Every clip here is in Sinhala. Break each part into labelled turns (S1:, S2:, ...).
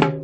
S1: you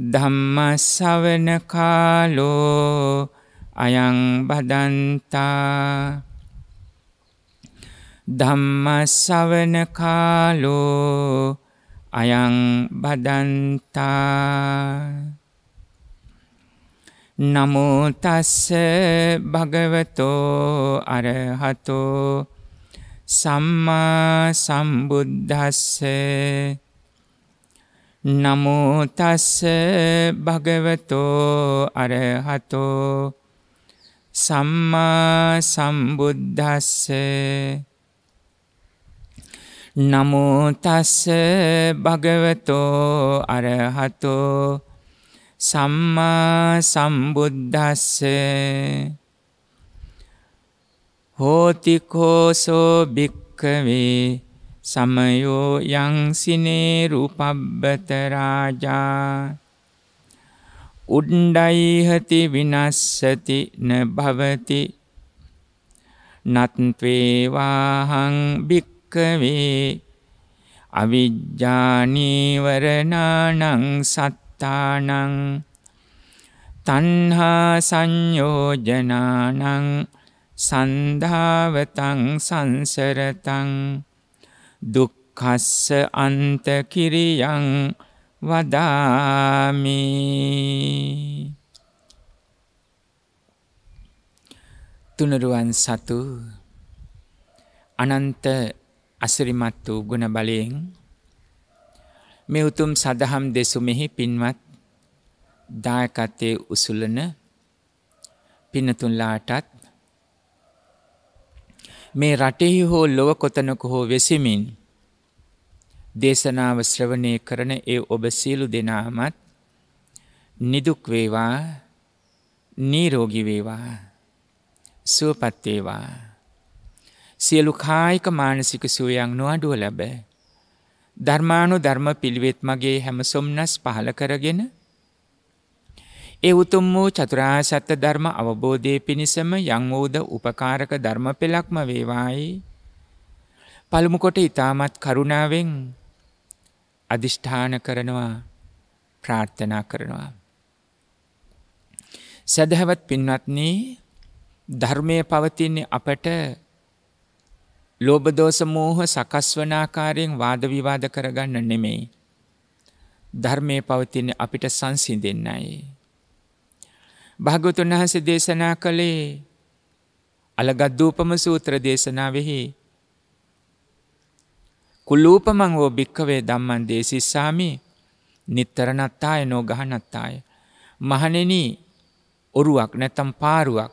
S1: ධම්මසවන කාලෝ අයං බදන්තා ධම්මසවන කාලෝ අයං බදන්තා නමුතස්ස භගවතෝ අරහතෝ සම්මා සම්බුද්ධස්සේ නමුතස්ස භගවතෝ අරහතෝ සම්මා සම්බුද්ධස්ස නමුතස්ස භගවතෝ අරහතෝ සම්මා සම්බුද්ධස්ස හෝතිකෝසෝ භික්කවේ සමයෝ යංසිනේ රුපබ්බතරාජා උණ්ඩයිහති විනස්සති නභවති නත්වේවාහං භික්කවේ අවිජ්ජානීවරණානං සත්තානං තන්හා සංයෝජනානං සන්ධාවතං සංසරතං දුක්කස්ස අන්තකිරියං වදාමි තුනරුවන් සතු අනන්ත අසිරිමත් වූ ගුණ බලයෙන් මේ උතුම් සදහම් දෙසුමෙහි පින්වත් දායකත්වයේ උසුලන පින්නතුන්ලාටත් මේ රටෙහි හෝ ලොව කොතනක හෝ වෙසමින් දේශනාව ශ්‍රවණය කරන ඒ ඔබ සියලු දෙනාමත් නිදුක් වේවා නීරෝගි වේවා සුවපත් වේවා සියලු කායික මානසික සුවයන් නොඅඩුව ලැබ ධර්මානු ධර්ම පිළිවෙත් මගේ හැම සොම්නස් පහල කරගෙන ඒ උතුම් වූ චතුරාර්ය සත්‍ය ධර්ම අවබෝධයේ පිණිසම යම් වූද උපකාරක ධර්ම පෙළක්ම වේවායි පළමු කොට ඊ타මත් කරුණාවෙන් අදිෂ්ඨාන කරනවා ප්‍රාර්ථනා කරනවා සදහවත් පින්වත්නි ධර්මයේ පවතින අපට ලෝභ දෝෂ මෝහ සකස් වන ආකාරයෙන් වාද විවාද කරගන්න නෙමෙයි ධර්මයේ පවතින අපිට සංසිඳෙන්නයි භාගතුන් වහන්සේ දේශනා කළේ අලගද්දූපම සූත්‍ර දේශනාවෙහි කුල්ලූපමං වෝ භික්කවේ දම්මන් දේශිස්සාමි නිත්තරනත්තාය නෝ ගහනත්තාය. මහනෙන ඔරුවක් නැතම් පාරුවක්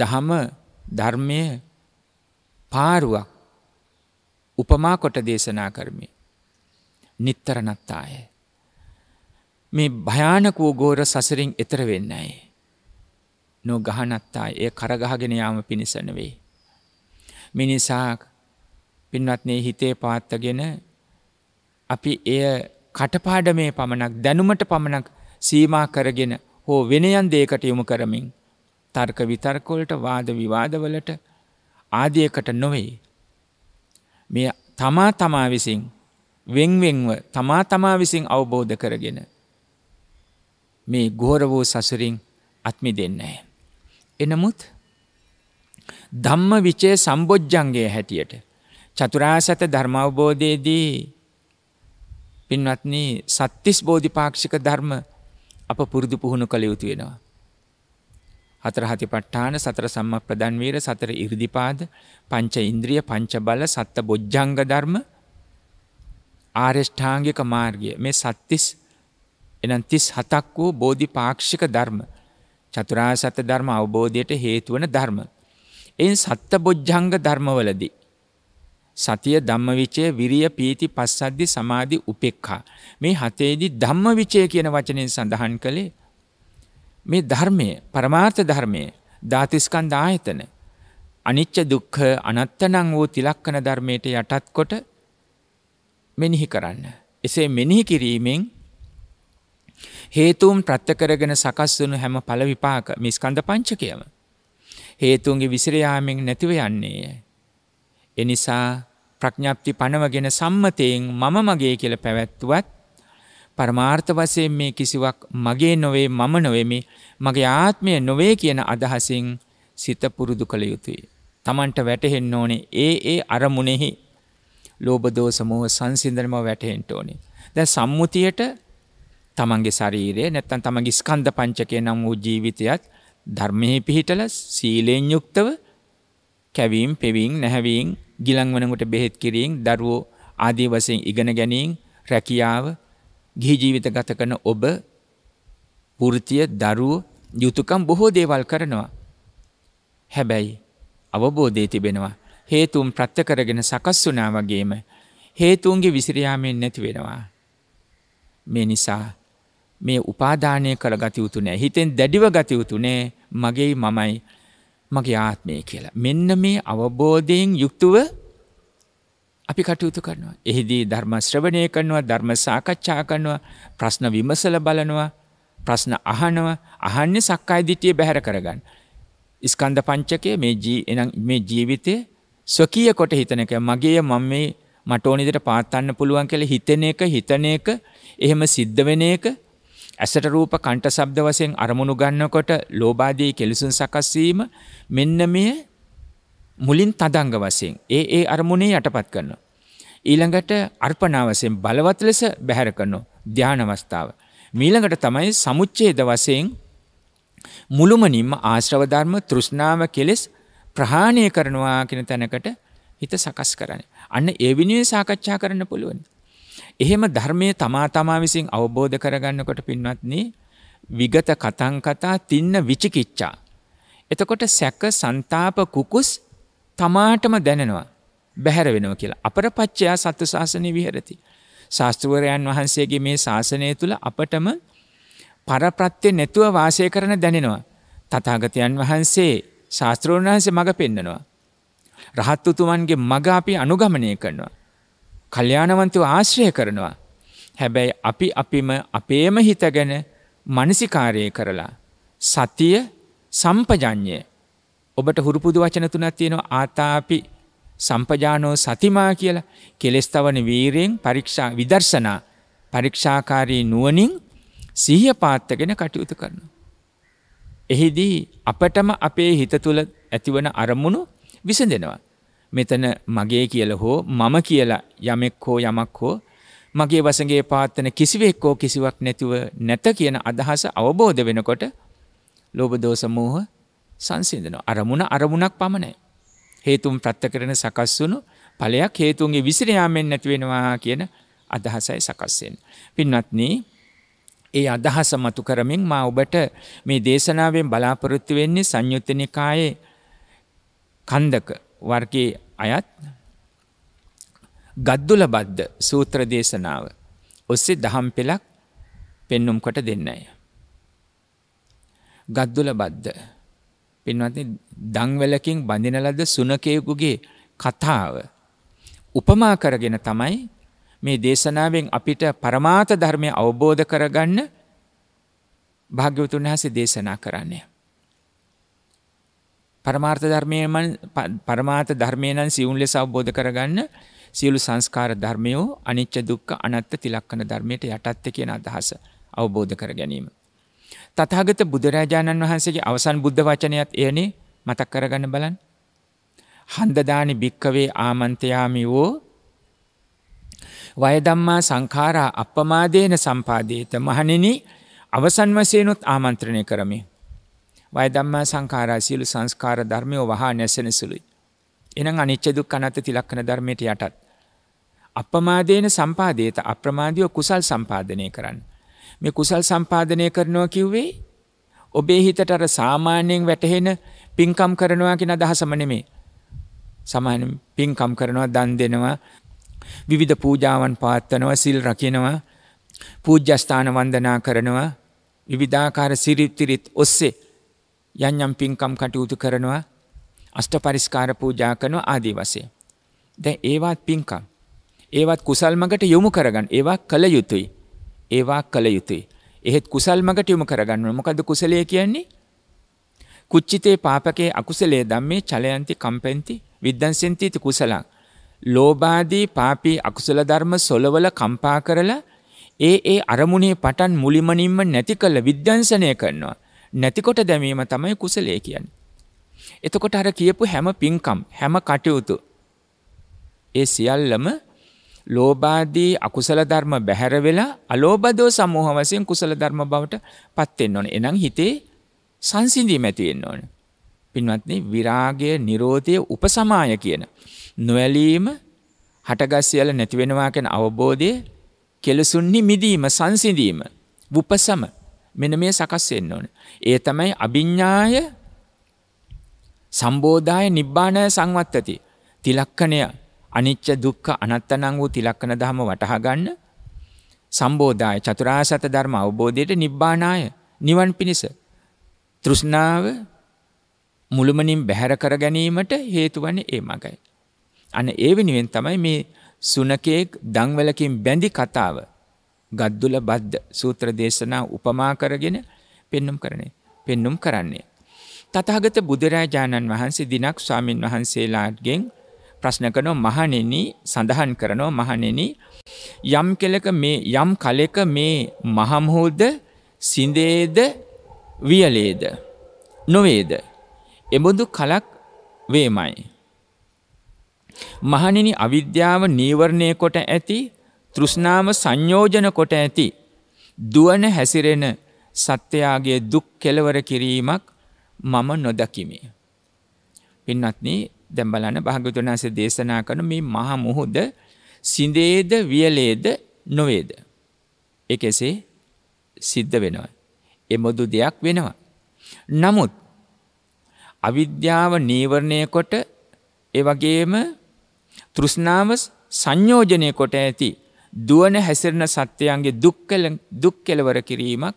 S1: දහම ධර්මය පාරුවක් උපමා කොට දේශනා කරමි. නිත්තරනත්තාය. මේ භයානක වූ ගෝර සසරින් එතර වෙන්නයි. නො ගහනත්තා ඒ කරගහගෙන යාම පිණිසනවෙයි. මිනිසා පින්වත්නේ හිතේ පාත්තගෙන අපි එය කටපාඩ මේ පමණක් දැනුමට පමණක් සීමා කරගෙන හෝ වෙනයන් දේකට යොමු කරමින් තර්ක විතර්කොලට වාද විවාදවලට ආදියකට නොවෙයි. මේ තමා තමා විසින් වෙන්වෙන්ව තමා තමා විසින් අවබෝධ කරගෙන මේ ගෝර වූ සසුරින් අත්මි දෙන්නේ. එනමුත් ධම්ම විචේ සම්බොජ්ජන්ගේ හැටියට චතුරාසත ධර්මවබෝධයේදී පින්වත්නි සත්තිස් බෝධිපාක්ෂික ධර්ම අප පුරුදු පුහුණු කළ යුතු වෙනවා. හතර හතිපට්ඨාන සතර සම්මක් ප්‍රදන් වීර සතර ඉරිදිපාද පංච ඉන්ද්‍රිය පංච බල සත්ත බොජ්ජංග ධර්ම ආරෂ්ඨාංගික මාර්ගය මේ සත්තිස් එනම් තිස් හතක් වූ බෝධි පාක්ෂික ධර්ම චතුරා සත ධර්ම අවබෝධයට හේතුවන ධර්ම. එන් සත්ත බොජ්ජංග ධර්මවලදී. සතිය ධම්ම විචය විරිය පීති පස්සද්දි සමාධි උපෙක්හා. මේ හතේදි ධම්ම විචය කියන වචනෙන් සඳහන් කළේ මේ ධර්මය පරමාර්ථ ධර්මය ධාතිස්කන්ධ ආයතන අනිච්ච දුක්ඛ අනත්තනං වූ තිලක්කන ධර්මයට යටත් කොට මෙනෙහි කරන්න. එසේ මෙනෙහි කිරීමෙන් හේතුම් ප්‍රත්‍යකරගෙන සකස් වනු හැම පල විපාක මිස්කන්ධ පංචකයම. හේතුන්ගේ විසිරයාමෙන් නැතිව යන්නේය. එනිසා ප්‍රඥප්ති පනවගෙන සම්මතයෙන් මම මගේ කියල පැවැත්තුවත් පරමාර්ථ වසයෙන් මේ කිසිවක් මගේ නොවේ මම නොවෙමි මගේ ආත්මය නොවේ කියන අදහසින් සිත පුරුදු කළ යුතුයි. තමන්ට වැටහෙන්න ඕනේ ඒ ඒ අරමුණෙහි ලෝබදෝසමෝහ සංසිදනම වැටහෙන්ට ඕනේ. දැ සම්මුතියට තමන්ගේ ශරීරය නැත්තන් තමගේ ස්කන්ධ පංචකය නම් වූ ජීවිතයත් ධර්මයේ පිහිටල සීලයෙන් යුක්තව කැවීම් පෙවින් නැහැවීන් ගිලංවනකට බෙහෙත් කිරීම් දරුවෝ ආදී වසයෙන් ඉගෙන ගැනීම් රැකියාව ගිහිජීවිත ගත කරන ඔබ වෘතිය දරුව යුතුකම් බොහෝ දේවල් කරනවා. හැබැයි අවබෝධය තිබෙනවා. හේතුම් ප්‍රත්්‍ය කරගෙන සකස් වනා වගේම හේතුන්ගේ විසිරයාමෙන් නැති වෙනවා. මේ නිසා මේ උපාධානය කළ ගතයුතු නෑ හිතෙන් දැඩිව ගතයුතු නෑ මගේ මමයි මගේ ආත්මය කියලා. මෙන්න මේ අවබෝධයෙන් යුක්තුව අපි කටයුතු කරනවා. එහිදී ධර්ම ශ්‍රවණය කරනවා ධර්ම සාකච්ඡා කරනවා ප්‍රශ්න විමසල බලනවා ප්‍රශ්න අහනව අහන්නේ සක්කාය දිටිය බැහැර කරගන්න. ඉස්කන්ධ පංචකය මේ ජීවිතය ස්වකීය කොට හිතනක මගේ මම මේ මට ඕනිදට පාත්තන්න පුළුවන් කෙළ හිතන එක හිතන එක එහෙම සිද්ධ වෙන එක ඇසට රූප කණ්ට ශබ්ද වශයෙන් අරමුණු ගන්නකොට ලෝභාදී කෙලෙසුන් සකස් වීම මෙන්න මේ මුලින් තදංග වශයෙන් ඒ ඒ අරමුණේ යටපත් කරනවා. ඊළඟට අර්පණා වශයෙන් බලවත් ලෙස බැහැර කරනවා ධාන අවස්ථාව. මීළඟට තමයි සමුච්ඡේද වශයෙන් මුළුමනින්ම ආශ්‍රව ධර්ම තෘෂ්ණාව කෙලෙස් ප්‍රහාණය කරනවා කියන තැනකට හිත සකස් කරන්නේ. අන්න ඒ විනය සාකච්ඡා කරන්න පුළුවන්. එහෙම ධර්මය තමා තමා විසින් අවබෝධ කරගන්නකොට පින්වත්න්නේ විගත කතන් කතා තින්න විචිකිච්චා. එතකොට සැක සන්තාප කුකුස් තමාටම දැනෙනවා බැහැර වෙනව කියලා අපර පච්චයා සත්ව ශාසනය විහරති. ශාස්තෘවරයන් වහන්සේගේ මේ ශාසනය තුළ අපටම පරප්‍රත්්‍යය නැතුව වාසය කරන දැනෙනවා. තතාගතයන් වහන්සේ ශාස්ත්‍රෝන් වහන්සේ මඟ පෙන්න්නනවා. රහත්තුතුමන්ගේ මග අපි අනුගමනය කරනවා. කල්යාණවන්තව ආශ්‍රය කරනවා. හැබැයි අපි අපිම අපේම හිතගැන මනසිකාරය කරලා. සතිය සම්පජඥය. ඔබට හුරුපුදු වචන තුනක් තියෙනවා ආතාපි සම්පජානෝ සතිමා කියලා කෙලෙස්තවන වීරයෙන් පරීක්ෂා විදර්ශනා පරීක්ෂාකාරී නුවනින් සිහිය පාත්තගෙන කටයුතු කරන. එහිදී අපටම අපේ හිත තුළ ඇතිවන අරමුණු විසඳෙනවා. මෙතන මගේ කියල හෝ මම කියලා යමෙක් හෝ යමක් හෝ මගේ වසගේ පාත්තන කිසිවෙක් හෝ කිසිවක් නැතිව නැත කියන අදහස අවබෝධ වෙනකොට ලෝබදෝසමූහ සංසිදනවා. අරමුණ අරමුණක් පමණයි. හේතුම් ප්‍රත්ත කරන සකස් වුණු පලයක් හේතුන්ගේ විසිරයාමෙන් නැතිවෙනවා කියන අදහසයි සකස්යෙන්. පින්වත්නී ඒ අදහස මතු කරමින් මා ඔබට මේ දේශනාවෙන් බලාපොරොත්තු වෙන්නේ සංයුත්තනිකායේ කන්දක වර්ගයේ අයත් ගද්දුල බද්ධ සූත්‍ර දේශනාව ඔස්සේ දහම් පෙළක් පෙන්නුම් කොට දෙන්නය. ගද්දුල බද්ධ පෙන්වත් දංවලකින් බඳින ලද සුනකයකුගේ කතාව උපමා කරගෙන තමයි මේ දේශනාවෙන් අපිට පරමාත ධර්මය අවබෝධ කරගන්න භාග්‍යවතුන් වහන්සේ දේශනා කරන්නේ. පරමාර්ථ ධර්මයම පරමාර්ථ ධර්මයනන් සිවුන් ලෙස අවබෝධ කරගන්න සියලු සංස්කාර ධර්මයෝ අනිච්ච දුක්ඛ අනත්ත තිලක්කන ධර්මයට යටත්ත කියන අදහස අවබෝධ කර ගැනීම. තථාගත බුදුරජාණන් වහන්සේගේ අවසන් බුද්ධ වචනයත් එයනේ මතක් කරගන්න බලන්න. හන්දදානි භික්කවේ ආමන්තයාමි වූ වයදම්මා සංඛාරා අපමාදේන සම්පාදේත මහණෙනි අවසන් වශයෙන්ුත් ආමන්ත්‍රණය කරමි. වය ධම්මා සංඛාරා සියලු සංස්කාර ධර්මයෝ වහා නැසෙන සුළුයි. එහෙනම් අනිච්ච දුක්ඛ අනාත්ම තිලක්කන ධර්මයට යටත් අප්‍රමාදේන සම්පාදේත අප්‍රමාදීව කුසල් සම්පාදනය කරන්න. මේ කුසල් සම්පාදනය කරනවා කිව්වේ ඔබේ හිතට අර සාමාන්‍යයෙන් වැටහෙන පින්කම් කරනවා කියන අදහසම නෙමේ. සමාන පින්කම් කරනවා දන් දෙනවා විවිධ පූජාවන් පාත්තනවා සිල් රකිනවා පූජ්‍යස්ථාන වන්දනා කරනවා විවිධාකාර සිරිත්තිරිත් ඔස්සේ යම් යම් පින්කම් කටයුතු කරනවා අෂ්ට පරිස්කාර පූජා කරනවා ආදී වශයෙන්. දැන් ඒවත් පින්කම්. ඒවත් කුසල් මගට යොමු කරගන්න. ඒවා කළ යුතුයි. ඒවා කළ යුතුයි. එහෙත් කුසල් මගට යොමු කරගන්න. මොකද කුසලය කියන්නේ? කුච්චිතේ පාපකේ අකුසලයේ ධම්මේ චලයන්ති කම්පෙන්ති විද්දන්සෙන්ති කුසලං. ලෝබාදී පාපී අකුසල ධර්ම සොලවල කම්පා කරලා ඒ ඒ අරමුණේ පටන් මුලිමනින්ම නැති කළ විද්‍යංශනය කරනවා. නැතිකොට දැමීම තමයි කුසලේ කියන්. එතකොට හර කියපු හැම පින්කම් හැම කටයුතු. ඒ සියල්ලම ලෝබාදී අකුසල ධර්ම බැහැර වෙලා අලෝබදෝ සමූහ වසයෙන් කුසල ධර්ම බවට පත්වෙන්න ඕන එනම් හිතේ සංසිඳීම ඇතිවෙන්න ඕන. පින්වත්න විරාගය නිරෝධය උපසමාය කියන. නොවැලීම හටගස්සියල නැතිවෙනවාකෙන අවබෝධය කෙලසුන්නේ මිදීම සංසිඳීම උපසම මෙන මේ සකස් වෙන්න ඕන. ඒ තමයි අභිඥ්ඥාය සම්බෝධය නිබ්බානය සංවත්තති. තිලක්කනය අනිච්ච දුක්ක අනත්තනං වූ තිලක්කන දහම වටහාගන්න සම්බෝධය චතුරා සත ධර්ම අවබෝධයට නිබ්බානාය නිවන් පිණිස. තෘෂ්ණාව මුළුමනින් බැහැර කර ගැනීමට හේතුවන ඒ මගයි. අන ඒ වෙනුවෙන් තමයි මේ සුනකයෙක් දංවලකින් බැඳි කතාව ගද්දුල බද්ද සූත්‍ර දේශනා උපමා කරගෙන පෙන්눔 කරන්නේ පෙන්눔 කරන්නේ තථාගත බුදුරජාණන් වහන්සේ දිනක් ස්වාමින් වහන්සේලාගෙන් ප්‍රශ්න කරනෝ මහණෙනි සඳහන් කරනෝ මහණෙනි යම් කෙලක මේ යම් කලෙක මේ මහමුහුද සිඳේද වියලේද නොවේද එබඳු කලක් වේමයි මහණෙනි අවිද්‍යාව නීවරණය කොට ඇති තෘෂ්ණාව සංයෝජන කොට ඇති දුවන හැසිරෙන සත්‍යයාගේ දුක් කෙලවර කිරීමක් මම නොදකිමේ. පින්නත්න දැම්බලන භාගතුනාස දේශනා කන මේ මහා මුහුද සිදේද වියලේද නොවේද. එක එසේ සිද්ධ වෙනවා. එමොදු දෙයක් වෙනවා. නමුත් අවිද්‍යාව නීවරණය කොට එවගේම තෘෂ්ණාව සංයෝජනය කොට ඇති දුවන හැසිරණ සත්‍යයන්ගේ දුක් කෙලවර කිරීමක්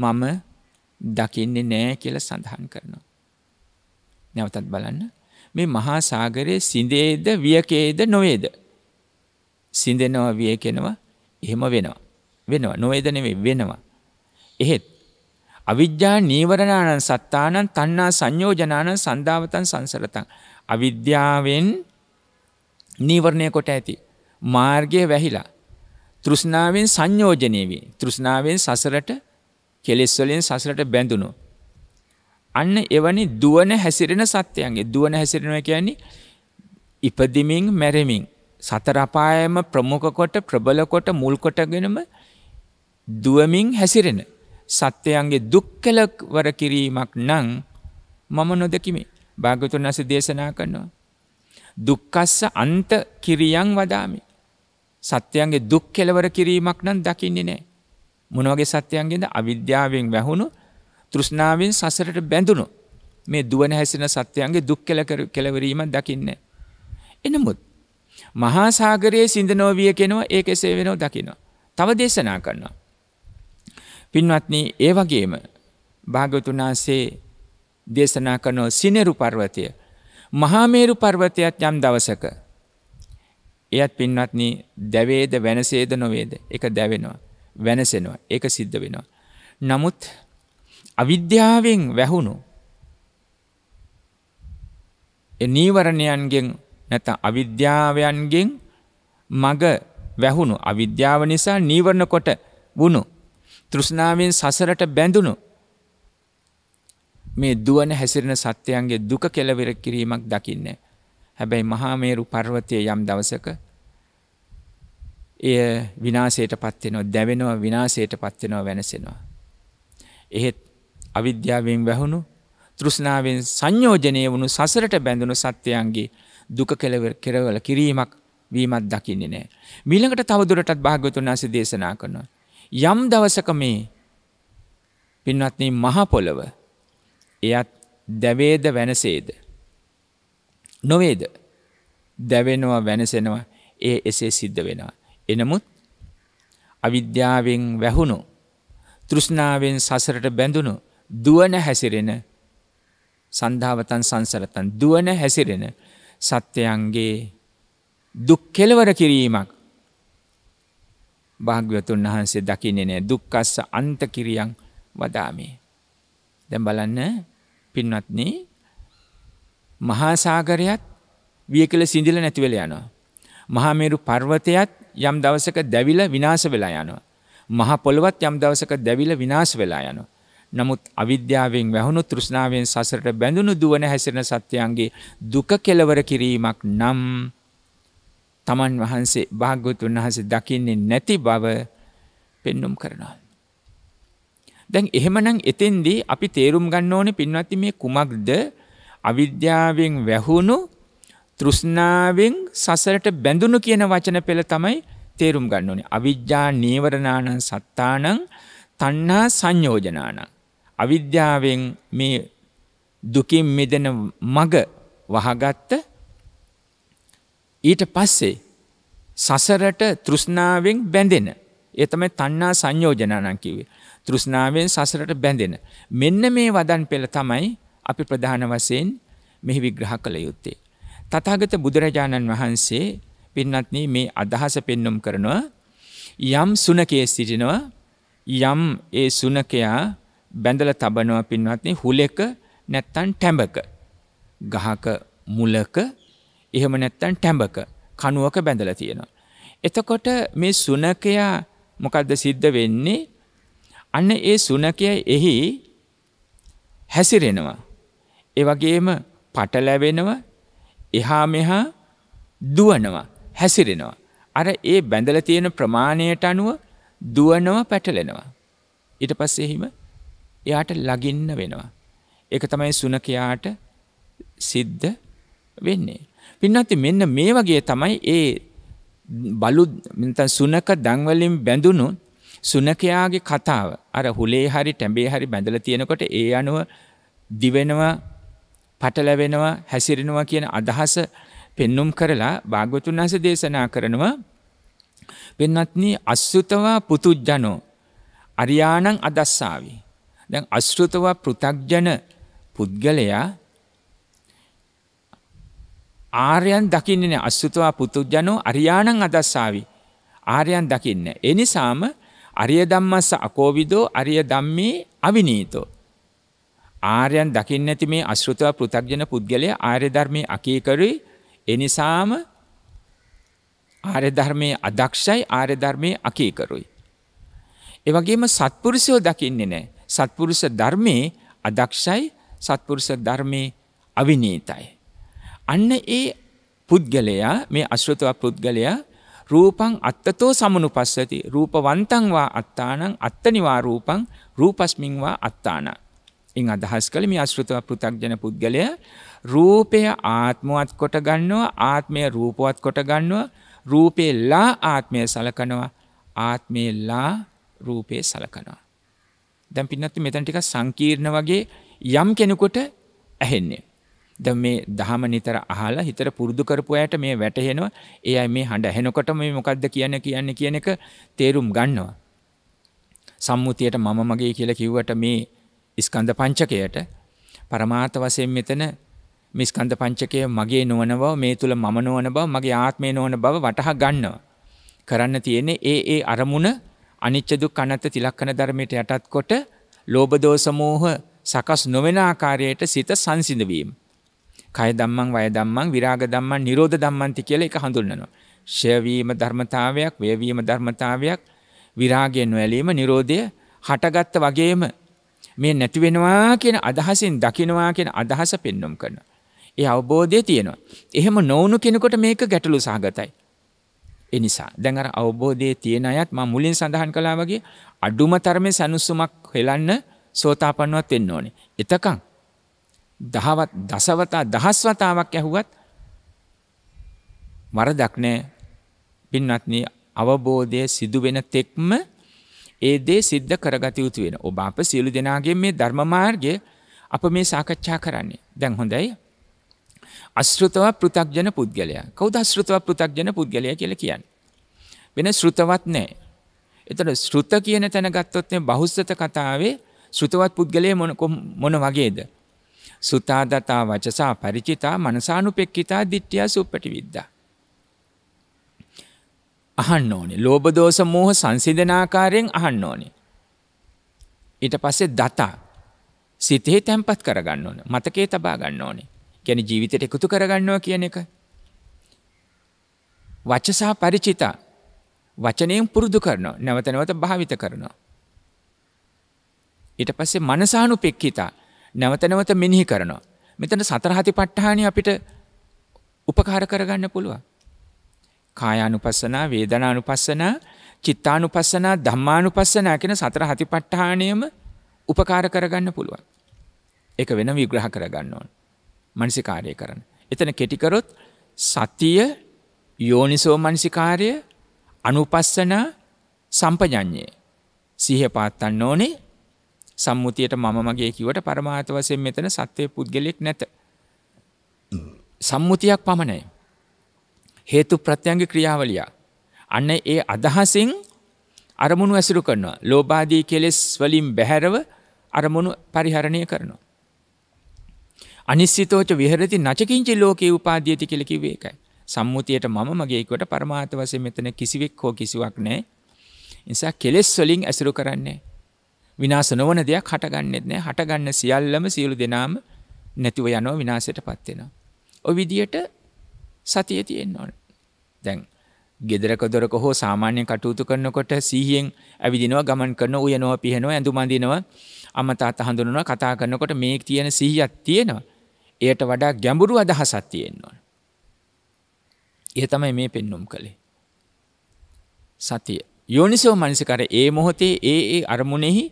S1: මම දකින්නේ නෑ කියල සඳහන් කරනවා. නැවතත් බලන්න මේ මහා සාගරයේ සිදේද වියකේද නොවේද. සිදෙනවා විය කෙනවා එහෙම වෙනවා. වෙනවා නොවේදනවේ වෙනවා. එහෙත් අවිද්‍යා නීවරණානන් සත්තානන් තන්නා සංයෝජනානන් සන්ධාවතන් සංසරතන්. අවිද්‍යාවෙන් නීවරණය කොට ඇති. මාර්ගය වැහිලා තෘෂ්ණාවෙන් සංයෝජනය වේ. තෘෂ්ණාවෙන් සසරට කෙලෙස් වලින් සසරට බැඳුණු. අන්න එවැනි දුවන හැසිරෙන සත්‍යයන්ගේ දුවන හැසිරෙනවා කියන්නේ ඉපදිමින් මැරෙමින් සතර අපායම ප්‍රමුඛ කොට ප්‍රබල කොට මුල් කොටගෙනම දුවමින් හැසිරෙන සත්‍යයන්ගේ දුක් කෙලවර කිරීමක් නම් මම නොදකිමි. භාග්‍යවතුන් වහන්සේ දේශනා කරනවා. දුක්ඛස්ස අන්ත කිරියන් වදාමි. සත්‍යයන්ගේ දුක් කෙලවර කිරීමක් නම් දකින්නේ නෑ. මොනවගේ සත්‍යයන්ගෙන්ද අවිද්‍යාවෙන් වැැහුණු තෘෂ්ණාවෙන් සසරට බැඳුණු මේ දුවන හැසෙන සත්‍යයන්ගේ දුක් කෙල කෙලවරීම දකින්න. එනමුත් මහාසාගරයේ සිින්ද නෝවිය කෙනවා ඒ එසේ වෙනෝ දකිනවා. තව දේශනා කරනවා. පින්වත්න ඒ වගේම භාගතුනාසේ දේශනා කනෝ සිනෙරු පර්වතය. මහාමේරු පර්වතයක් යම් දවසක එයත් පින්වත්නි දැවේද වෙනසේද නොවේද එක දැවෙනවා වෙනසෙනවා ඒක සිද්ධ වෙනවා. නමුත් අවිද්‍යාවෙන් වැැහුණු නීවරණයන්ගෙන් නැත අවිද්‍යාවයන්ගෙන් මග වැැහුණු අවිද්‍යාව නිසා නීවරණ කොට වුණු තෘෂ්ණාවෙන් සසරට බැඳුණු මේ දුවන හැසිරෙන සත්‍යයන්ගේ දුක කෙලවෙර කිරීමක් දකින්නේ. හැබැයි මහා මේරු පර්වතයේ යම් දවසක එය විනාශයට පත් වෙනවා දැවෙනවා විනාශයට පත් වෙනවා වෙනසෙනවා එහෙත් අවිද්‍යාවෙන් වැහුණු තෘෂ්ණාවෙන් සංයෝජනය වුණු සසරට බැඳුණු සත්‍යයන්ගේ දුක කෙලවර කෙරවල කිරීමක් වීමත් දකින්නේ නෑ මීළඟට තවදුරටත් භාග්‍යවතුන් වහන්සේ දේශනා කරනවා යම් දවසක මේ පින්වත්නි මහ පොළව එයත් දැවේද වෙනසේද නොවේද. දැවෙනවා වැනසෙනවා ඒ එසේ සිද්ධ වෙනවා. එනමුත් අවිද්‍යාවෙන් වැැහුණු තෘෂ්ණාවෙන් සසරට බැඳුණු දුවන හැසිරෙන සන්ධාවතන් සංසරතන් දුවන හැසිරෙන සත්‍යයන්ගේ දුක් කෙලවර කිරීමක් භාග්‍යවතුන් වහන්සේ දකින්නේ නෑ දුක්කස්ස අන්තකිරියන් වදාමේ. දැම් බලන්න පින්වත්න්නේ මහාසාගරයත් විය කළ සිඳිල නැතිවල යනවා. මහාමේරු පර්වතයත් යම් දවසක දැවිල විනාස වෙලා යනවා. මහ පොළොවත් යම් දවසක දැවිල විනාස වෙලා යනවා. නමුත් අවිද්‍යාවෙන් වැහුණු තෘෂ්ණාවෙන් සසරට බැඳුණු දුවන හැසිරෙන සත්‍යයන්ගේ දුක කෙලවර කිරීමක් නම් තමන් වහන්සේ භාග්‍යවතුන් වහන්සේ දකින්නේ නැති බව පෙන්눔 කරනවා. දැන් එහෙමනම් එතෙන්දී අපි තේරුම් ගන්න ඕනේ පින්වත්නි මේ කුමක්ද අවිද්‍යාවෙන් වැහුණු තෘෂ්ණාවෙන් සසරට බැඳුණු කියන වචන පෙළ තමයි තේරුම් ගන්න ඕනේ. අවිද්‍යා නීවරණානං සත්තානං තණ්හා සංයෝජනානං. අවිද්‍යාවෙන් මේ දුකින් මිදෙන මග වහගත්ත ඊට පස්සේ සසරට තෘෂ්ණාවෙන් බැඳෙන ඒ තමයි තණ්හා සංයෝජනානං කිව්වේ. තෘෂ්ණාවෙන් සසරට බැඳෙන. මෙන්න මේ වදන් පෙළ තමයි අපි ප්‍රධාන වශයෙන් මෙහි විග්‍රහ කළ යුත්තේ. තථාගත බුදුරජාණන් වහන්සේ පින්නත්නි මේ අදහස පෙන්눔 කරනවා යම් සුනකයේ සිටිනවා යම් ඒ සුනකයා බැඳලා තබනවා පින්වත්නි හුලෙක නැත්තම් ටැඹක ගහක මුලක එහෙම නැත්තම් ටැඹක කණුවක බැඳලා තියෙනවා. එතකොට මේ සුනකයා මොකද්ද සිද්ධ වෙන්නේ? අන්න ඒ සුනකයා එහි හැසිරෙනවා. ඒ වගේම පටලැවෙනව එහා මෙහා දුවනවා හැසිරෙනවා. අර ඒ බැඳල තියෙන ප්‍රමාණයට අනුව දුවනව පැටලෙනවා. ඊට පස්සේ එහිම එයාට ලගින්න වෙනවා. ඒක තමයි සුනකයාට සිද්ධ වෙන්නේ. පින්නත් මෙන්න මේ වගේ තමයි ඒ බලු සුනක දංවලින් බැඳුණු සුනකයාගේ කතාව අර හුලේ හරි ටැඹේ හරි බැඳල තියෙනකොට ඒ අනුව දිවෙනවා පටලැවෙනවා හැසිරෙනවා කියන අදහස පෙන්නුම් කරලා භාග්‍යතුන් වහස දේශනා කරනවා පෙන්වත්න අස්සුතවා පුතුජ්ජනෝ අරියානං අදස්සාවි දැන් අස්ෘතව පෘථග්ජන පුද්ගලයා ආර්යන් දකින්නේ අස්සුතවා පුතුජ්ජනෝ අරියානං අදස්සාවි ආර්යන් දකින්න එනිසාම අරිය ධම්මස්ස අකෝවිදෝ අරිය ධම්මේ අවිනීතෝ ආර්යයන් දකින්න නැති මේ අශෘතව පෘථග්ජන පුද්ගලයා ආර්ය ධර්මයේ අකීකරුයි එනිසාම ආර්ය ධර්මයේ අදක්ෂයි ආර්ය ධර්මයේ අකීකරුයි. ඒ වගේම සත්පුරුෂයෝ දකින්නේ නැහැ. සත්පුරුෂ ධර්මයේ අදක්ෂයි සත්පුරුෂ ධර්මයේ අවිනීතයි. අන්න ඒ පුද්ගලයා මේ අශෘතව පුද්ගලයා රූපං අත්තතෝ සමනුපස්සති රූපවන්තං වා අත්තානං අත්තනිවා රූපං රූපස්මින් වා අත්තානං ඉන් අදහස් කළ මේ අශෘතව පෘතක්ජන පුද්ගලය රූපය ආත්මුවත් කොට ගන්නවා ආත්මය රූපවත් කොට ගන්නවා රූපෙල්ලා ආත්මය සලකනවා ආත්මෙල්ලා රූපය සලකනවා. දැම් පින්නත්තු මෙතැන් ටික සංකීර්ණ වගේ යම් කෙනෙකුට ඇහෙන්නේ. ද මේ දහම නිතර අහලා හිතර පුරුදු කරපු ඇයට මේ වැටහෙනවා ඒ අයි මේ හඬ හෙනකොට මේ මොකක්ද කියන්න කියන්න කියන එක තේරුම් ගන්නවා. සම්මුතියට මම මගේ කියලා කිව්වට මේ ස්කන්ධ පංචකයට පරමාර්ථ වශයෙන් මෙතන මේ ස්කන්ධ පංචකය මගේ නොවන බව මේ තුල මම නොවන බව මගේ ආත්මය නොවන බව වටහා ගන්නවා. කරන්න තියෙන්නේ ඒ ඒ අරමුණ අනිච්ච දුක් අනත්ත තිලක්කන ධර්මයට යටත් කොට ලෝභ දෝෂ මෝහ සකස් නොවන ආකාරයට සිත සංසිඳ වීම. කය ධම්මං වය ධම්මං විරාග ධම්මං නිරෝධ ධම්මන්ති කියලා එක හඳුන්වනවා. ෂය වීම ධර්මතාවයක්, වේවීම ධර්මතාවයක්, විරාගයෙන් වැළීම, නිරෝධය හටගත්ත වගේම මේ නැති වෙනවා කියන අදහසින් දකිනවා කියන අදහස පෙන්වම් කරනවා. ඒ අවබෝධය තියෙනවා. එහෙම නොවුණු කෙනෙකුට මේක ගැටලු සහගතයි. ඒ නිසා දැන් අර අවබෝධයේ තියෙන අයත් මම මුලින් සඳහන් කළා වගේ අඩුම තරමේ සනුසුමක් හෙලන්න සෝතාපන්නවත් වෙන්න ඕනේ. එතකන් දහවත් දසවතා දහස් වතාවක් ඇහුවත් වරදක් නෑ. පින්වත්නි අවබෝධය සිදු වෙන තෙක්ම ඒ දේ සිද්ධ කරගත යුතු වෙන. ඔබ අප සියලු දෙනාගේ මේ ධර්ම මාර්ගය අප මේ සාකච්ඡා කරන්නේ. දැන් හොඳයි. අශෘතව පෘථග්ජන පුද්ගලයා. කවුද අශෘතව පෘථග්ජන පුද්ගලයා කියලා කියන්නේ? වෙන ශ්‍රුතවත් නැහැ. එතන ශ්‍රුත කියන තැන ගත්තොත් මේ බහුස්සත කතාවේ ශ්‍රුතවත් පුද්ගලයා මොන මොන වගේද? සුතාදතා වචසා ಪರಿචිතා මනසානුපෙක්කිතා දිට්ඨිය සුප්පටි විද්දා. අහන්න ඕනේ. ලෝභ දෝෂ මෝහ සංසිඳන ආකාරයෙන් අහන්න ඕනේ. ඊට පස්සේ දතා සිතේ තැම්පත් කරගන්න ඕන. මතකයේ තබා ගන්න ඕනේ. කියන්නේ ජීවිතයට එකතු කරගන්නවා කියන එක. වචසහ ಪರಿචිතා වචනයෙන් පුරුදු කරනවා. නැවත නැවත භාවිත කරනවා. ඊට පස්සේ මනසානුපෙක්කිතා නැවත නැවත මෙනෙහි කරනවා. මෙතන සතර හතිපට්ඨානිය අපිට උපකාර කරගන්න පුළුවන්. කායානුපස්සනා, වේදනානුපස්සනා, චිත්තානුපස්සනා, ධම්මානුපස්සනා කියන සතර හතිපට්ඨාණයම උපකාර කරගන්න පුළුවන්. ඒක වෙන විග්‍රහ කරගන්න ඕන. මනසිකාර්යය කරන. එතන කෙටි කරොත් සතිය යෝනිසෝ මනසිකාර්ය අනුපස්සන සම්පජඤ්ඤේ සිහිය පාත්තන්න ඕනේ සම්මුතියට මම මගේ කිවට පරමාර්ථ වශයෙන් මෙතන සත්වයේ පුද්ගලෙක් නැත සම්මුතියක් පමණයි හේතු ප්‍රත්‍යංග ක්‍රියාවලිය. අන්න ඒ අදහසින් අරමුණු ඇසුරු කරනවා. ලෝබාදී කෙලෙස් වලින් බැහැරව අරමුණු පරිහරණය කරනවා. අනිස්සිතෝච විහරති නචකින්චි ලෝකයේ උපාදීති කියලා කිව්වේ ඒකයි. සම්මුතියට මම මගේ එකට පරමාර්ථ වශයෙන් මෙතන කිසිවෙක් හෝ කිසිවක් නැහැ. නිසා කෙලෙස් වලින් ඇසුරු කරන්නේ විනාශ නොවන දෙයක් හටගන්නෙත් නැහැ. හටගන්න සියල්ලම සියලු දෙනාම නැතිව යනවා විනාශයටපත් වෙනවා. ඔය විදියට සතිය තියෙන්න ඕනේ. දැන් ගෙදරක දොරක හෝ සාමාන්‍ය කටයුතු කරනකොට සීහියෙන් ඇවිදිනවා ගමන් කරන උයනවා පිහෙනවා ඇඳුමඳිනවා අමතාත හඳුනනවා කතා කරනකොට මේ තියෙන සීහියක් තියෙනවා. එයට වඩා ගැඹුරු අදහසක් තියෙනවා. ඒ තමයි මේ පෙන්නුම් කළේ. සතිය. යෝනිසෝ මනසිකර ඒ මොහොතේ ඒ ඒ අරමුණෙහි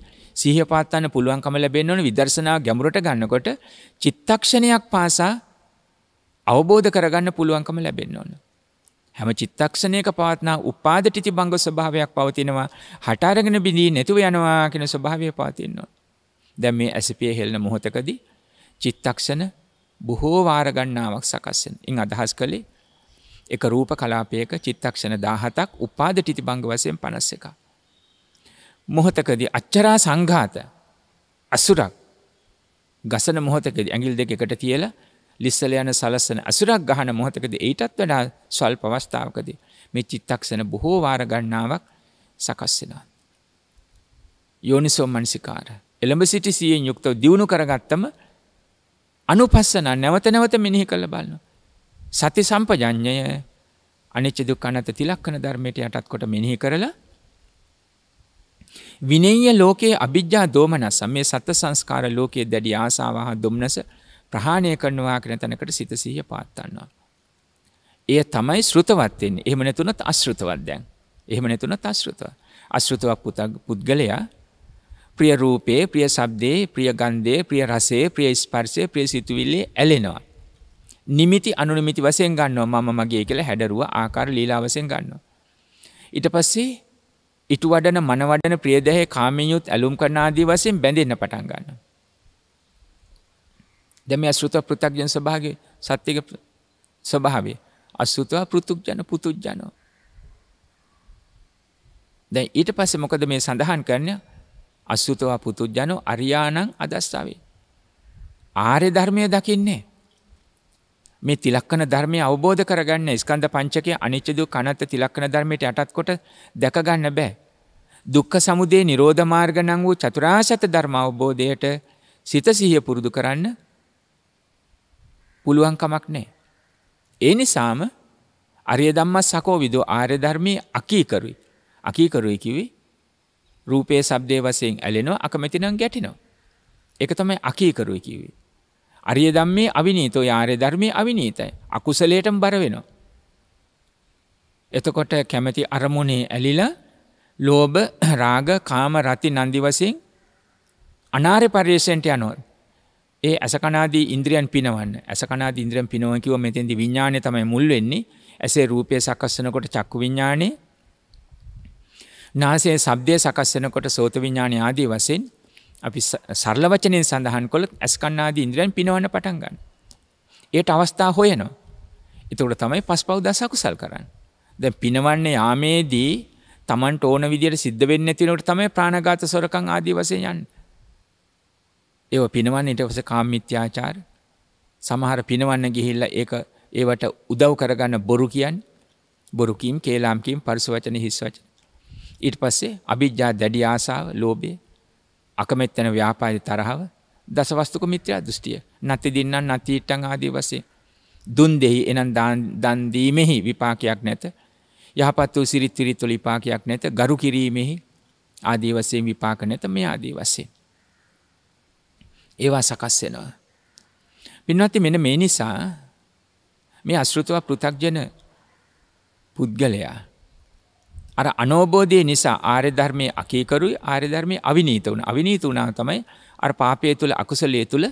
S1: සිහිය පාත්තන්න පුළුවන්කම ලැබෙන්න ඕන විදර්ශනාව ගැඹුරට ගන්නකොට චිත්තක්ෂණයක් පාසා අවබෝධ කරගන්න පුළුවන්කම ලැබෙන්න ඕන. හැම චිත්තක්ෂණයක පවත්නා උපාද ටිති බංග ස්වභාවයක් පවතිනවා හටාරගෙන බිඳී නැතුව යනවා කෙන ස්වභාවය පවතින්නවා. දැම් මේ ඇසපිය හෙල්න මොහොතකදී චිත්තක්ෂණ බොහෝ වාරගන්නාවක් සකස්සෙන් ඉං අදහස් කළේ එක රූප කලාපයක චිත්තක්ෂණ දාහතක් උපාද ටිති බංග වසයෙන් පනස්ස එක. මොහොතකදී අච්චරා සංඝාත අසුරක් ගසන මොහොතකද ඇඟිල් දෙක එකට තියලා ලිස්සල යන සලස්සන අසුරක් ගහන මොහොතකද ඒටත් වඩා ස්වල්ප අවස්ථාවකදී මේ චිත්තක්ෂණ බොහෝ වාර ගණනාවක් සකස් වෙනවා. යෝනිසෝ මනසිකාර. එළඹ සිටි සියෙන් යුක්තව දියුණු කරගත්තම අනුපස්සන නැවත නැවත මෙනෙහි කළ බලනවා. සති සම්පජඤ්ඤය අනිච්ච දුක්ඛ අනාත්ම තිලක්කන ධර්මයට යටත් කොට මෙනෙහි කරලා විනේය ලෝකයේ අභිජ්ජා දෝමනස මේ සත් සංස්කාර ලෝකයේ දැඩි ආසාව හා දුම්නස ප්‍රහාණය කරනවා කියන තැනකට සිත සිහිය පාත්තන්නවා. එය තමයි ශෘතවත් වෙන්නේ. එහෙම නැතුණත් අශෘතවත් දැන්. එහෙම නැතුණත් අශෘතව. අශෘතවක් පුද්ගලයා ප්‍රිය රූපේ, ප්‍රිය ශබ්දේ, ප්‍රිය ගන්ධේ, ප්‍රිය රසේ, ප්‍රිය ස්පර්ශේ, ප්‍රිය සිතුවිල්ලේ ඇලෙනවා. නිමිති අනුනිමිති වශයෙන් ගන්නවා මම මගේ කියලා හැඩරුව ආකාර ලීලා වශයෙන් ගන්නවා. ඊට පස්සේ ඉටු වඩන මන වඩන ප්‍රියදහේ කාමයෙන් යුත් ඇලුම් කරන ආදී වශයෙන් බැඳෙන්න පටන් ගන්නවා. දැම අසුත පෘතක්ජන සභාගේ සත්‍යක ස්වභාවේ අසුතවා පෘතුක්ජන පුතුජ්ජනෝ. දැ ඊට පස්ස මොකද මේ සඳහන් කරන අසුතවා පුතුජ්ජනෝ අරියානං අදස්ථාවේ. ආරය ධර්මය දකින්නේ. මේ තිලක්කන ධර්මය අවබෝධ කරගන්න ස්කන්ධ පංචකය අනිච්චදු කනත්ත තිලක්කන ධර්මයට යටත්කොට දැකගන්න බෑ. දුක්ක සමුදේ නිරෝධ මාර්ගනං වූ චතුරාශත ධර්ම අවබෝධයට සිත සිහිය පුරුදු කරන්න පුළුවන් කමක් නෑ. ඒ නිසාම අරිය දම්ම සකෝ විදෝ ආර්ය ධර්මය අකීකරුයි. අකීකරුයි කිවි රූපය සබ්දය වසයෙන් ඇලෙනවා අකමැතිනම් ගැටිනවා. එක තමයි අකීකරුයි කිවේ. අරිය දම්මේ අවිනීතෝ යාරය ධර්මය අවිනීතයි අකුසලයටම බරවෙනවා. එතකොට කැමැති අරමුණේ ඇලිලා ලෝභ රාග කාම රති නන්දි වසින් අනාර්ය පරිේෂෙන්ට යනොත් ඒ ඇසකනාදී ඉන්ද්‍රියන් පිනවන්න ඇසකනාදී ඉන්ද්‍රියන් පිනව කිව්ව මෙතෙන්දී විඥානය තමයි මුල් වෙන්නේ. ඇසේ රූපය සකස් වෙනකොට චක්කු විඥානය, නාසයේ ශබ්දය සකස් වෙනකොට සෝත විඥානය ආදී වශයෙන් අපි සරල වචනෙන් සඳහන් කළොත් ඇසකනාදී ඉන්ද්‍රියන් පිනවන්න පටන් ගන්න. ඒට අවස්ථා හොයනවා. එතකොට තමයි පස්පව් දස අකුසල් කරන්නේ. දැන් පිනවන්න යාමේදී Tamanට ඕන විදියට සිද්ධ වෙන්නේ නැතිනකොට තමයි ප්‍රාණඝාත සොරකම් ආදී වශයෙන් යන්නේ. ඒව පිනවන්න ඉට පස කාමිත්‍යාචාර සමහර පිනවන්න ගිහිල්ල ඒ ඒවට උදව් කරගන්න බොරු කියන් බොරුකීම් කේලාම්කීම් පරිසුවචන හිස්වච. ඉට පස්සේ අභිජ්ජා දැඩි ආසාාව ලෝබේ අකමැත්තන ව්‍යාපාරි තරහව දසවස්තුක මිත්‍රයා දෘෂ්ටිය නති දින්නන් නතිීට්ටන් ආදී වසේ. දුන් දෙෙහි එනම් දන්දීමෙහි විපාකයක් නැත යහපත් වූ සිරිත්තිරිත්තු ලිපාකයක් නැත ගරු කිරීමෙහි ආදී වසයෙන් විපාක නැත මේ ආදී වසේ. ඒවා සකස් වෙනවා. පින්වත්ති මෙන මේ නිසා මේ අශෘතව පෘථක්ජන පුද්ගලයා. අර අනෝබෝධය නිසා ආර්ය ධර්මය අකීකරුයි ආර්ය ධර්මය අවිනීත වුණ අවිනීත වුණා තමයි අර පාපය තුළ අකුසලය තුළ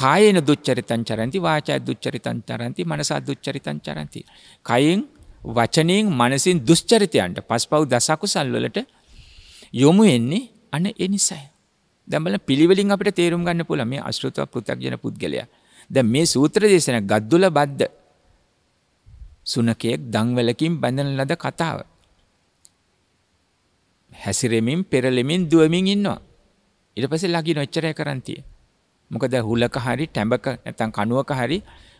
S1: කායන දුච්චරිතං චරන්ති වාචා දුච්චරිතං චරන්ති මනසා දුච්චරිතං චරන්ති. කයෙන් වචනයෙන් මනසින් දුෂ්චරිතයන්ට පස්පව් දසකුසල් වලට යොමු එන්නේ අන එනිසයි. දැම්බල පිළිවෙලින් අපට තේරුම් ගන්න පුළ මේ අශෘතව පෘතක්ජන පුද්ගලයා ද මේ සූත්‍ර දේශන ගද්දුල බද්ධ සුනකයෙක් දංවලකින් බැඳන ලද කතාව. හැසිරෙමින් පෙරලෙමින් දුවමින් ඉන්නවා. ඉට පස ලගි නොච්චරය කරන්තිය. මොකද හුලක හරි ටැඹක ඇතන් කනුවක හරි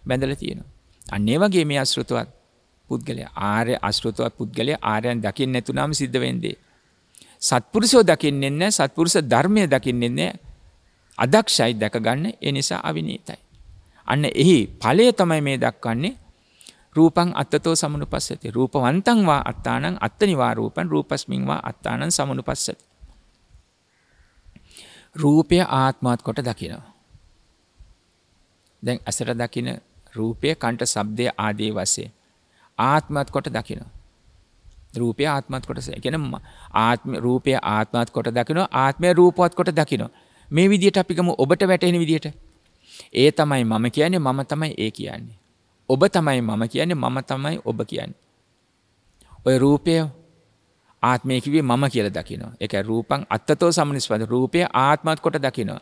S1: බැඳල තියෙනවා. අන්නේ වගේ මේ අශෘතුවත් පුද්ගලය ආරය අශෘතුවත් පුද්ගලය ආරයන් දකිින් නැතුනම් සිද්ධවෙන්දේ සත්පුරුෂෝ දකින්නේ නැහැ සත්පුරුෂ ධර්මය දකින්නේ නැහැ අදක්ෂයි දැකගන්න ඒ නිසා අවිනීතයි. අන්න එහි ඵලය තමයි මේ දක්වන්නේ රූපං අත්තතෝ සමනුපස්සති රූපවන්තං වා අත්තානං අත්තනිවා රූපං රූපස්මින් වා අත්තානං සමනුපස්සති. රූපය ආත්මත් කොට දකිනවා. දැන් ඇසට දකින රූපය කණ්ට ශබ්දය ආදී වශයෙන් ආත්මත් කොට දකිනවා. රූපය ආත්මත් කොටස එකන ආත්ම රූපය ආත්මත් කොට දකින ආත්මය රූපවත් කොට දකිනවා. මේ විදිට අපිකම ඔබට වැටහෙන විදිට. ඒ තමයි මම කියන්නේ මම තමයි ඒ කියන්නේ. ඔබ තමයි මම කියන්නේ මම තමයි ඔබ කියන්න. ඔය රූපය ආත්මයකිවේ මම කියල දකිනවා. එක රූපන් අත්තතෝ සමනිස්පද රූපය ආත්මත් කොට දකිනවා.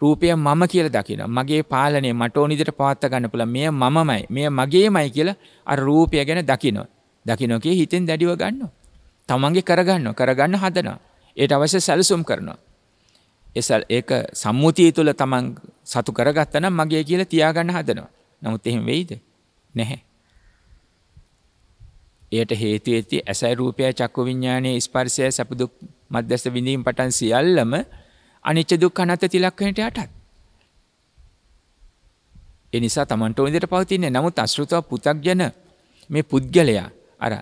S1: රූපය මම කියල දකින මගේ පාලනේ මට ඕනිදිට පාත්ත ගන්න පුළ මේ මමයි මේ මගේ මයි කියල අ රූපය ගැන දකිනවා. දකිනොකේ හිතෙන් දැඩිව ගන්න. තමන්ගේ කරගන්න කරගන්න හදනවා. ඒයට අවශ්‍ය සැලසුම් කරනවා. එසල් ඒක සම්මුතිය තුළ තමන් සතු කරගත්තනම් මගේ කියල තියාගන්න හදනවා. නමුත් එහෙම වෙයිද නැහැ. එයට හේතු ඇති ඇසයි රූපය චක්කු විඤ්ඥානයේ ස්පර්සය සැපදුක් මධ්‍යස්ස විඳීම් පටන් සියල්ලම අනිච්ච දුක් කනත තිලක්වනට යටත්. එනිසා තමන්ට ඉදිට පවතින්නේ නමුත් අශෘතව පුතක් ගැන මේ පුද්ගලයා අර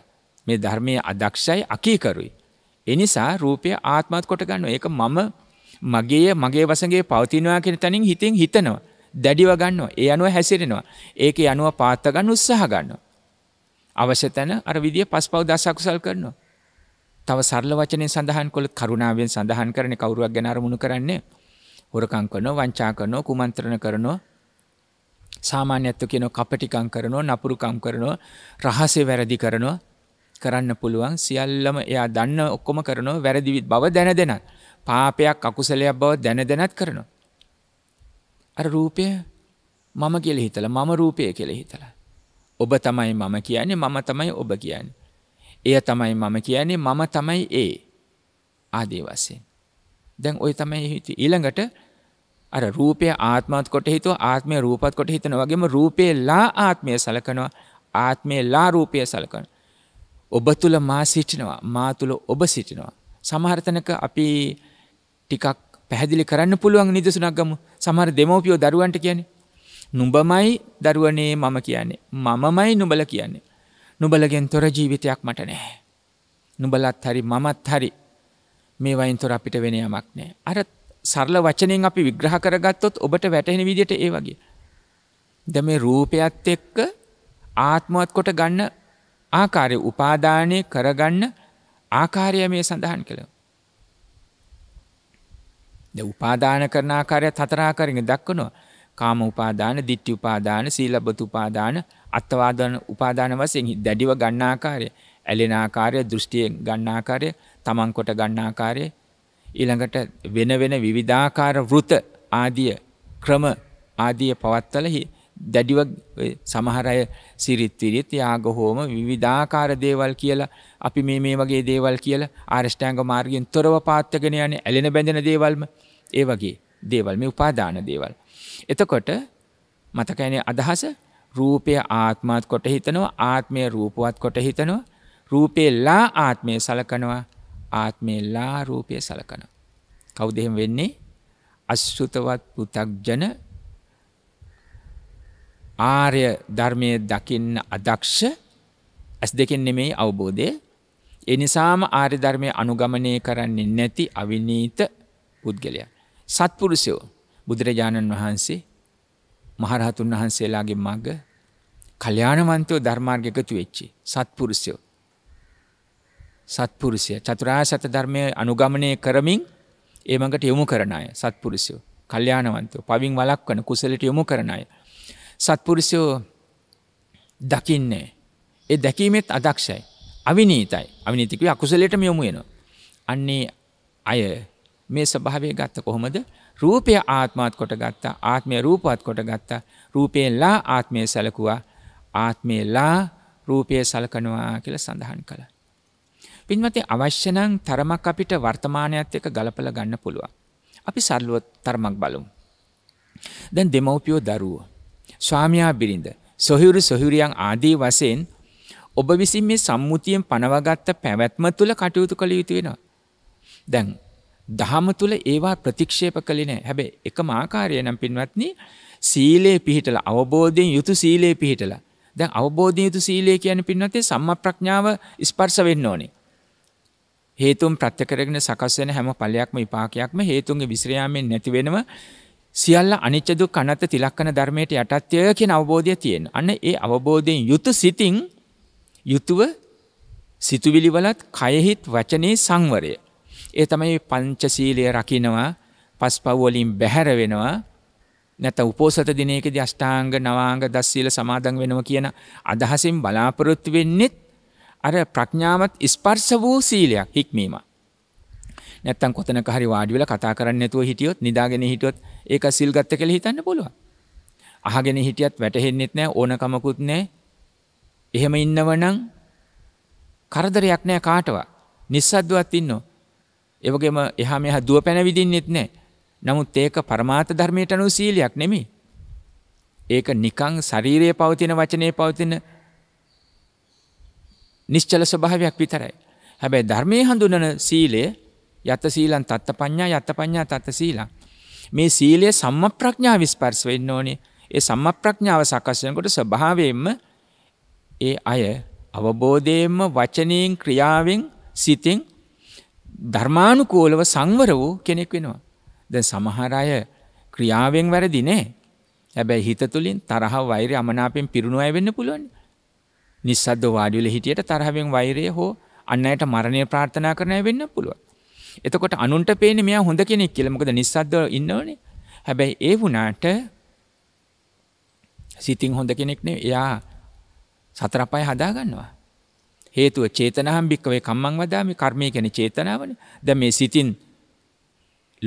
S1: මේ ධර්මය අදක්ෂයි අකීකරුයි. එනිසා රූපය ආත්මත් කොට ගන්න ඒක මම මගේ මගේ වසගේ පවතිනවා කියෙන තනින් හිතෙන් හිතනවා. දැඩිව ගන්නවා ඒ අනුව හැසිරෙනවා. ඒක යනුව පාත්තගන්න උත්සාහ ගන්නවා. අවශ්‍ය තැන අර විදිිය පස් පව් දසකුසල් කරනවා. තව සරල වචනය සඳහන් කොළ කරුණාවෙන් සඳහන් කරන කවරුවක් ගැනරමුණු කරන්නේ හොරකං කරනෝ වංචා කරනෝ කුමන්ත්‍රණ කරනවා සාමාන්‍යත්තු කියන කපටිකං කරනවා නපුරුකම් කරනවා රහසේ වැරදි කරනවා කරන්න පුළුවන් සියල්ලම එයා දන්න ඔක්කොම කරනවා වැරදිවිත් බව දැන දෙනත් පාපයක් අකුසලයක් බව දැන දෙනත් කරනවා. අර රූපය මම කියල හිතල මම රූපය කෙළ හිතල. ඔබ තමයි මම කියන්නේ මම තමයි ඔබ කියන්න. එය තමයි මම කියන්නේ මම තමයි ඒ ආදේ වසයෙන්. දැන් ඔය තමයි හිති ඊළඟට අර රූපය ආත්මත් කොට හිතුව ආත්මය රූපත් කොට හිතන වගේම රූපය ලා ආත්මය සලකනවා ආත්මය ලා රූපය සලකන. ඔබ තුළ මා සිටිනවා මා තුළ ඔබ සිටිනවා. සමහර්තනක අපි ටිකක් පැහැදිලි කරන්න පුළුවන් නිදසුනක්ගම සමහර දෙමෝපියෝ දරුවන්ට කියන්නේ. නුඹමයි දරුවනේ මම කියන්නේ. මමමයි නුබල කියන්නේ. නුබලගෙන් තොර ජීවිතයක් මට නෑ. නුබලත් හරි මමත් හරි මේවයින් තොර අපිට වෙන යමක් නෑ. අරත් සරල වචනයෙන් අපි විග්‍රහ කරගත්තොත් ඔබට වැටහෙන විදිට ඒ වගේ. ද මේ රූපයත් එක්ක ආත්මවත් කොට ගන්න ආකාරය උපාදානය කරගන්න ආකාරය මේ සඳහන් කළ. ද උපාදාන කරන ආකාරයත් හතරාකරෙන දක්වනවා කාම උපාදාන දිට්ටි උපාදාන සීලබතු උපාදාන අත්තවාදන උපාදාන වසයෙන් දැඩිව ගන්නාකාරය ඇලෙන ආකාරය දෘෂ්ටියෙන් ගන්නාකාරය තමන්කොට ගන්නාකාරය ඊළඟට වෙන වෙන විවිධාකාර වෘත ආදිය ක්‍රම ආදිය පවත්වල දැඩිව සමහර අය සිරිත් විරිත් යාග හෝම විවිධාකාර දේවල් කියලා අපි මේ මේ වගේ දේවල් කියලා ආරෂ්ඨාංග මාර්ගයෙන් තොරව පාත්තගෙන යන්නේ ඇලෙන බැඳෙන දේවල්ම ඒ වගේ දේවල් මේ උපාදාන දේවල්. එතකොට මතකයනේ අදහස රූපය ආත්මාත් කොට හිතනවා ආත්මය රූපවත් කොට හිතනවා රූපේ ලා ආත්මය සලකනවා ආත්මෙල්ලා රූපය සලකන. කවුද එහෙම වෙන්නේ? අසුතවත් පු탁ජන ආර්ය ධර්මයේ දකින්න අදක්ෂ ඇස් දෙකෙන් නෙමෙයි අවබෝධය. ඒ නිසාම ආර්ය ධර්මයේ අනුගමනය කරන්නේ නැති අවිනීත පුද්ගලයා. සත්පුරුෂයෝ බුදුරජාණන් වහන්සේ මහරහතුන් වහන්සේලාගේ මඟ කල්යාණවන්තයෝ ධර්මාර්ගයකට වෙච්චි සත්පුරුෂයෝ සත්පුරුෂය චතුරාර්ය සත්‍ය ධර්මයේ අනුගමනය කරමින් ඒ මඟට යොමු කරන අය සත්පුරුෂයෝ කල්යාණවන්තෝ පවින් වළක්වන කුසලට යොමු කරන අය සත්පුරුෂයෝ දකින්නේ ඒ දැකීමෙත් අදක්ෂයි අවිනීතයි අවිනීතිකව අකුසලයටම යොමු වෙනවා අන්නේ අය මේ ස්වභාවය ගත්ත කොහොමද රූපය ආත්මාත් කොට ගත්තා ආත්මය රූපවත් කොට ගත්තා රූපයෙන්ලා ආත්මය සැලකුවා ආත්මයලා රූපය සලකනවා කියලා සඳහන් කළා පින්වතේ අවශ්‍ය නම් තරමක් අපිට වර්තමානයත් එක්ක ගලපලා ගන්න පුළුවන්. අපි සරලව තරමක් බලමු. දැන් දෙමව්පියෝ දරුවෝ, ස්වාමියා බිරිඳ, සොහොයුරු සොහොයුරියන් ආදී වශයෙන් ඔබ විසින් මේ සම්මුතියෙන් පනවගත්ත පැවැත්ම තුළ කටයුතු කළ යුතු වෙනවා. දැන් දහම තුළ ඒවා ප්‍රතික්ෂේප කළේ නැහැ. හැබැයි එකම ආකාරය නම් පින්වත්නි සීලේ පිහිටලා අවබෝධයෙන් යුතු සීලේ පිහිටලා. දැන් අවබෝධයෙන් යුතු සීලය කියන්නේ පින්වත්නි සම්මා ප්‍රඥාව ස්පර්ශ වෙන්න ඕනේ. හේතුම් ප්‍රත්‍ය කරගෙන සකස් වෙන හැම ඵලයක්ම විපාකයක්ම හේතුන්ගේ විසිර යාමෙන් නැති වෙනව සියල්ල අනිච්ච දුක්ඛ අනාත්ම තිලක්කන ධර්මයට යටත්ය කියන අවබෝධය තියෙන. අන්න ඒ අවබෝධයෙන් යුත සිතින් යුතුව සිතුවිලි වලත් කයෙහිත් වචනේ සංවරය. ඒ තමයි පංචසීලය රකිනවා පස්පව් වලින් බැහැර වෙනවා නැත උපෝසත දිනයකදී අෂ්ටාංග නවාංග දස්සීල සමාදන් වෙනවා කියන අදහසින් බලාපොරොත්තු වෙන්නෙත් අර ප්‍රඥාවත් ස්පර්ශ වූ සීලයක් හික්මීම. නැත්තම් කොතනක හරි වාඩි වෙලා කතා කරන්න නැතුව හිටියොත් නිදාගෙන හිටියොත් ඒක සිල් ගත්ත කියලා හිතන්න පුළුවන්. අහගෙන හිටියත් වැටහෙන්නෙත් නැහැ ඕනකමකුත් නැහැ. එහෙම ඉන්නවනම් කරදරයක් නැහැ කාටවත්. නිස්සද්දවත් ඉන්නෝ. ඒ වගේම එහා මෙහා දුව පැන විදින්නෙත් නැහැ. නමුත් ඒක පරමාර්ථ ධර්මයට අනුව සීලයක් නෙමෙයි. ඒක නිකං ශරීරයේ පවතින වචනේ පවතින නිශ්චල ස්වභාවයක් විතරයි. හැබැයි ධර්මය හඳුනන සීලය යත සීලන් තත්ත පඤ්ඥා යත පඤ්ඥා තත්ත සීලා. මේ සීලය සම්ම ප්‍රඥා විස්පර්ස් වෙන්න ඕනේ ඒ සම්ම ප්‍රඥාව සකස්සනකොට ස්වභාවයෙන්ම ඒ අය අවබෝධයෙන්ම වචනයෙන් ක්‍රියාවෙන් සිතින් ධර්මානුකූලව සංවර වූ කෙනෙක් වෙනවා. ද සමහර අය ක්‍රියාවෙන් වැරදිනේ හැබැයි හිත තුළින් තරහ වෛර අමනාපෙන් පිරුණු අය වෙන්න පුළුවන් නිස්සද්ද වාඩිවිල හිටියට තරහවෙන් වෛරය හෝ අන්න අයට මරණය ප්‍රාර්ථනා කරනය වෙන්න පුළුවන්. එතකොට අනුන්ට පේන මෙයා හොඳ කෙනෙක් කියලා මොකද නිස්සද්දව ඉන්නවනේ. හැබැයි ඒ වුණාට සිතින් හොඳ කෙනෙක් නේ එයා සතර පය හදා ගන්නවා. හේතුව චේතනාම් භික්කවේ කම්මං වදාමි කර්මය කියන්නේ චේතනාවනේ. දැන් මේ සිතින්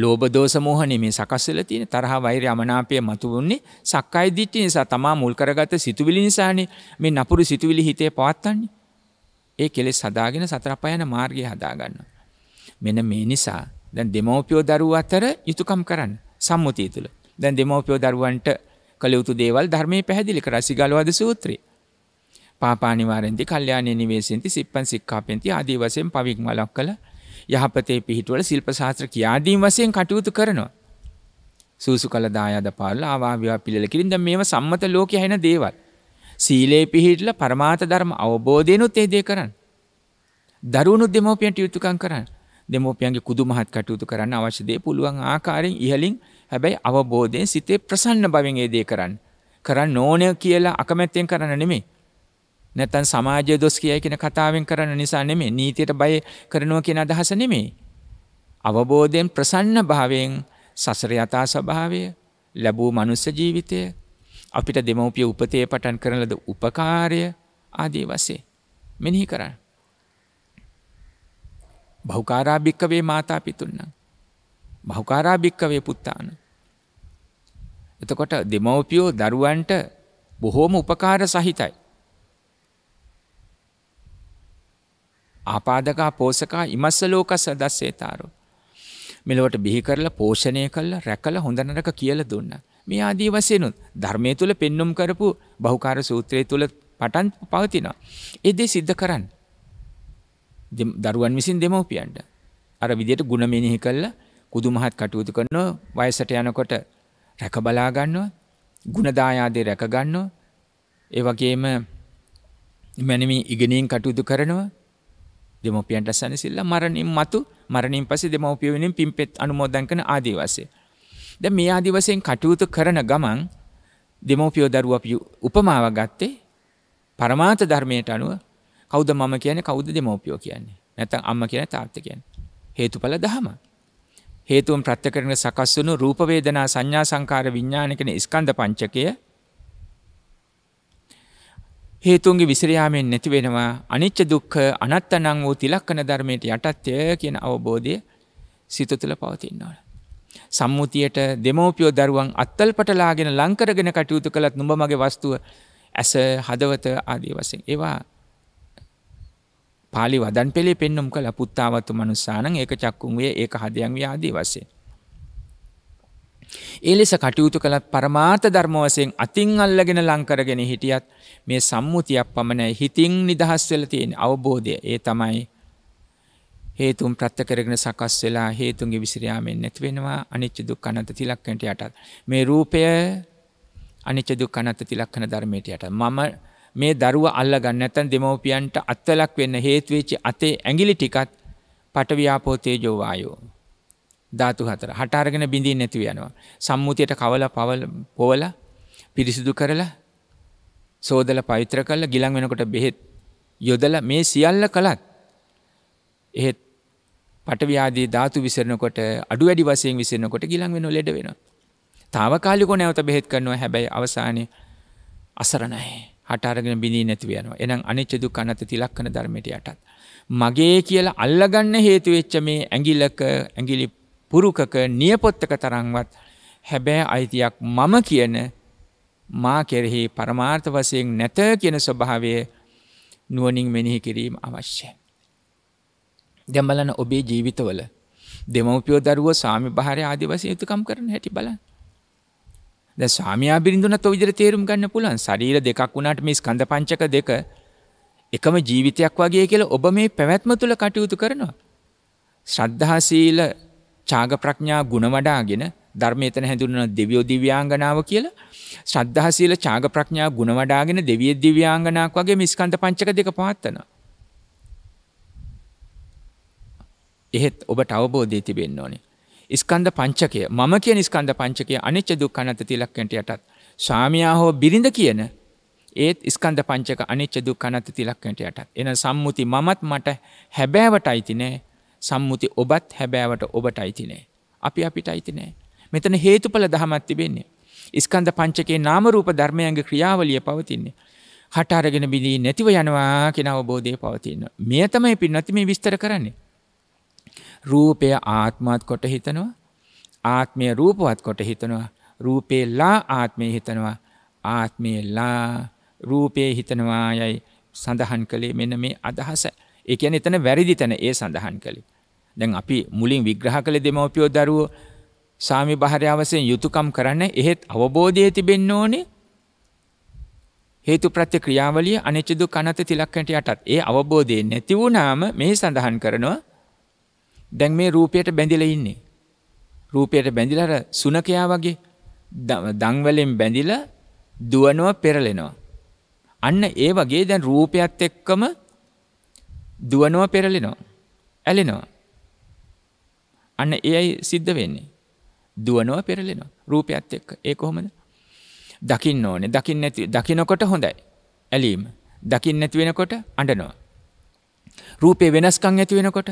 S1: ලෝබ දෝසමෝහනේ මේ සකස්සල තියෙන තරහ වෛර යමනාපය මතුවන්නේ සක්කාය දිට්ටි නිසා තමා මුල් කරගත සිතුවිලි නිසානේ මේ නපුරු සිතුවිලි හිතේ පවත්වන්නේ. ඒ කෙලෙස් හදාගෙන සතරපයන මාර්ගය හදාගන්න. මෙන මේ නිසා දැන් දෙමෝපියෝ දරුව අතර යුතුකම් කරන්න සම්මුතිය තුළ. දැන් දෙමෝපියෝ දරුවන්ට කළ යුතු දේවල් ධර්මයේ පැහැදිලි කර සිගල්වාද සූත්‍රයේ. පාපානිවාරෙන්ති කල්්‍යයානය නිවේසින්ති සිප්පන් සික්කාපෙන්ති ආදී වසයෙන් පවික්මලක් කළ යහපතේ පිහිටුවල ශිල්ප ශාස්ත්‍ර කියාදීම් වසයෙන් කටයුතු කරනවා. සූසු කල දායාද පාල ආවාවිවා පිළිල කිරින්ද මේම සම්මත ලෝක හැන දේවල්. සීලේ පිහිටල පරමාත ධර්ම අවබෝධයනුත් ඒදේ කරන්න. දරුණු දෙමෝපියන්ට යුතුකන් කරන්න දෙමෝපියන්ගේ කුදු මහත් කටයුතු කරන්න අවශ්‍යදේ පුළුවන් ආකාරෙන් ඉහලින් හැබැයි අවබෝධයෙන් සිතේ ප්‍රසන්න බවෙන් ඒදේ කරන්න. කරන්න ඕනය කියලා අකමැත්තයෙන් කරන්න නෙමේ නැතන් සමාජය දොස් කියයි කියෙන කතාවෙන් කරන නිසා නෙමේ නීතියට බය කරනවා කියෙන අදහස නෙමේ. අවබෝධයෙන් ප්‍රසන්න භාවයෙන් සසර යථා ස්වභාවය ලැබූ මනුස්ස ජීවිතය අපිට දෙමවපිය උපතේ පටන් කරන ලද උපකාරය ආදී වසේ මෙනිහි කරන්න. බෞකාරාභික්කවේ මාතා පිතුන්න. බෞකාරාභික්කවේ පුත්තාන. එතකොට දෙමවපියෝ දරුවන්ට බොහෝම උපකාර සහිතයි. ආපාදකා පෝසකා ඉමස්ස ලෝකස් දස්සේතාරෝ. මෙලොවට බිහි කරලා පෝෂණය කල්ල රැකල හොඳනරක කියල දුන්න. මේ ආදී වසයනුත් ධර්මය තුළ පෙන්නුම් කරපු බහුකාර සූත්‍රය තුළ පටන් පවතිනවා. එදේ සිද්ධ කරන්න. දරුවන් විසින් දෙමවපියන්ට. අර විදියට ගුණමිනිහි කල්ල කුදුමහත් කටයුතු කරනවා වයසට යනකොට රැකබලාගන්නවා ගුණදායාදේ රැකගන්නවා ඒවගේම මැනම ඉගෙනීම් කටයුතු කරනවා දෙමෝපියන්ට සැනසිල්ල මරණින් මතු මරණින් පස්සේ දෙමෝපිය වෙනුවෙන් පින්පෙත් අනුමෝදන් කරන ආදී වශයෙන්. දැන් මේ ආදී වශයෙන් කටයුතු කරන ගමන් දෙමෝපියෝ දරුවෝ අපි උපමාව ගත්තේ පරමාර්ථ ධර්මයට අනුව කවුද මම කියන්නේ කවුද දෙමෝපියෝ කියන්නේ නැත්නම් අම්මා කියන්නේ තාත්තා කියන්නේ හේතුඵල ධම හේතුන් ප්‍රත්‍ය කරන සකස් වුණු රූප වේදනා සංඥා සංකාර විඥාන කියන ස්කන්ධ පංචකය හේතුන්ගේ විසිරයාමෙන් නැතිවෙනවා අනිච්ච දුක්ක අනත්තනං වූ තිලක්කන ධර්මයට යටත්ය කියන අවබෝධය සිත තුළ පවතින්නවල. සම්මුතියට දෙමෝපියෝ දරුවන් අත්තල්පටලාගෙන ලංකරගෙන කටයුතු කළත් නුඹ මගේ වස්තුව ඇස හදවත ආදී වසෙන්. ඒවා පාලි වදන් පෙළේ පෙන්නුම් කළ පුත්තාවත්තු මනුස්සානං ඒක චක්කුන්ගේ ඒක හදයන් ව්‍යාදී වසේ. ඒ ලෙස කටයුතු කළත් පරමාත ධර්මවසයෙන් අතින් අල්ලගෙන ලංකරගෙන හිටියත් මේ සම්මුතියක් පමණයි හිතින් නිදහස් වෙල තියෙන අවබෝධය ඒ තමයි හේතුම් ප්‍රත්ත කරගෙන සකස් වෙලා හේතුන්ගේ විසිරයාමෙන් නැතිවෙනවා අනිච්ච දුක් අනත තිලක්කනට යටත්. මේ රූපය අනිච්ච දුක් අනත තිලක්කන ධර්මයට යට. මම මේ දරුව අල්ලගන්න ඇතන් දෙමවපියන්ට අත්තලක් වෙන්න හේතුවේච්චි අතේ ඇගිලි ටිකත් පටව්‍යාපෝතේජෝවායෝ. ධාතු හතර හටාරගෙන බිඳින් නැතිව යනවා. සම්මුතියට කවල පවල පෝල පිරිසිදු කරලා සෝදල පවිත්‍ර කල්ල ගිලන් වෙනකොට බෙහෙත් යොදල මේ සියල්ල කළත් එහෙත් පටව්‍යාදී ධාතු විසරනකොට අඩු වැඩි වසයෙන් විසරනකොට ගිලන් වෙන ලෙඩ වෙන. තාවකාලිකො නැවත බෙහෙත් කරනවා හැබැයි අවසානය අසරණයි හටාරගෙන බිනී නැතිව යනවා එනම් අනිච්ච දුක් අනත තිලක්කන ධර්මයට යටත්. මගේ කියලා අල්ලගන්න හේතුවෙච්ච මේ ඇඟිල්ලක ඇඟිලි පුරුකක නියපොත්තක තරංවත් හැබෑ අයිතියක් මම කියන මා කෙරෙහි පරමාර්ථ වසයෙන් නැත කියන ස්වභාවය නුවනින් මෙනෙහි කිරීම අවශ්‍ය. දෙමලන ඔබේ ජීවිතවල දෙමවපියෝ දරුව සාමි භාරය ආදිවසය යුතුකම් කරන හැටි බල. ද සාමයා බිරිඳුන තොවිදර තේරුම් ගන්න පුළන් සරීර දෙකක් වුණට මේ ස්කඳ පංචක දෙක එකම ජීවිතයක් වගේ කියල ඔබ මේ පැවැත්ම තුළ කටයුතු කරනවා. ශ්‍රද්ධාසීල චාග ප්‍රඥා ගුණ වඩාගෙන ධර්මයතන හැඳුරන දෙවියෝ දිව්‍යාංගනාව කියලා ශ්‍රද්ධහසීල චාග ප්‍රඥා ගුණ වඩාගෙන දෙවිය දිව්‍යාංගනාක් වගේ මිස්කන්ධ පංචක දෙක පවත්වනවා. එහෙත් ඔබට අවබෝධය තිබෙන්න ඕනේ. ස්කන්ධ පංචකය මම කිය ස්කන්ධ පංචකය අනිච්ච දුක් අනත තිලක්කෙන්ට යටත් ස්වාමයා හෝ බිරිඳ කියන ඒත් ස්කන්ධ පංචක අනිච්ච දුක් අනත තිලක්කෙන්ට යටත් එන සම්මුති මමත් මට හැබෑවට අයිතිනේ සම්මුති ඔබත් හැබෑවට ඔබට අයිතිනේ අපි අපිට අයිතිනේ මෙතන හේතුඵල දහමත් තිබෙන්නේ ස්කන්ධ පංචකේ නාමරූප ධර්මයන්ගේ ක්‍රියාවලිය පවතින්නේ. හට අරගෙන බිලී නැතිව යනවා කෙන අවබෝධය පවතින්න. මේ තමයි පින්නති මේ විස්තර කරන්නේ. රූපය ආත්මත් කොට හිතනවා ආත්මය රූපවත් කොට හිතනවා රූපේල්ලා ආත්මය හිතනවා ආත්මයල්ලා රූපය හිතනවා යයි සඳහන් කළේ මෙන්න මේ අදහස එකන එතන වැරදි තැන ඒ සඳහන් කළේ. දැන් අපි මුලින් විග්‍රහ කළ දෙමවපියෝ දරුවෝ සාමි භාරයාවසයෙන් යුතුකම් කරන්න එහෙත් අවබෝධය තිබෙන්න ඕනේ හේතු ප්‍රත්‍ය ක්‍රියාවලිය අනෙච්චදු කනත තිලක්කට යටත් ඒ අවබෝධය නැති වුණාම මේ සඳහන් කරනවා දැන් මේ රූපයට බැඳිල ඉන්නේ. රූපයට බැඳිලර සුනකයා වගේ දංවලෙන් බැඳිල දුවනව පෙරලෙනවා. අන්න ඒ වගේ දැන් රූපයත් එක්කම දුවනව පෙරලෙනවා. ඇලෙනවා. අන්න ඒයි සිද්ධ වෙන්නේ. දුවනවා පෙරලෙනවා රූපයත් එක්ක ඒ කොහොමද දකින්න ඕනේ දකින්න නැති දකිනකොට හොඳයි ඇලීම දකින්න නැති වෙනකොට අඬනවා රූපේ වෙනස්කම් ඇති වෙනකොට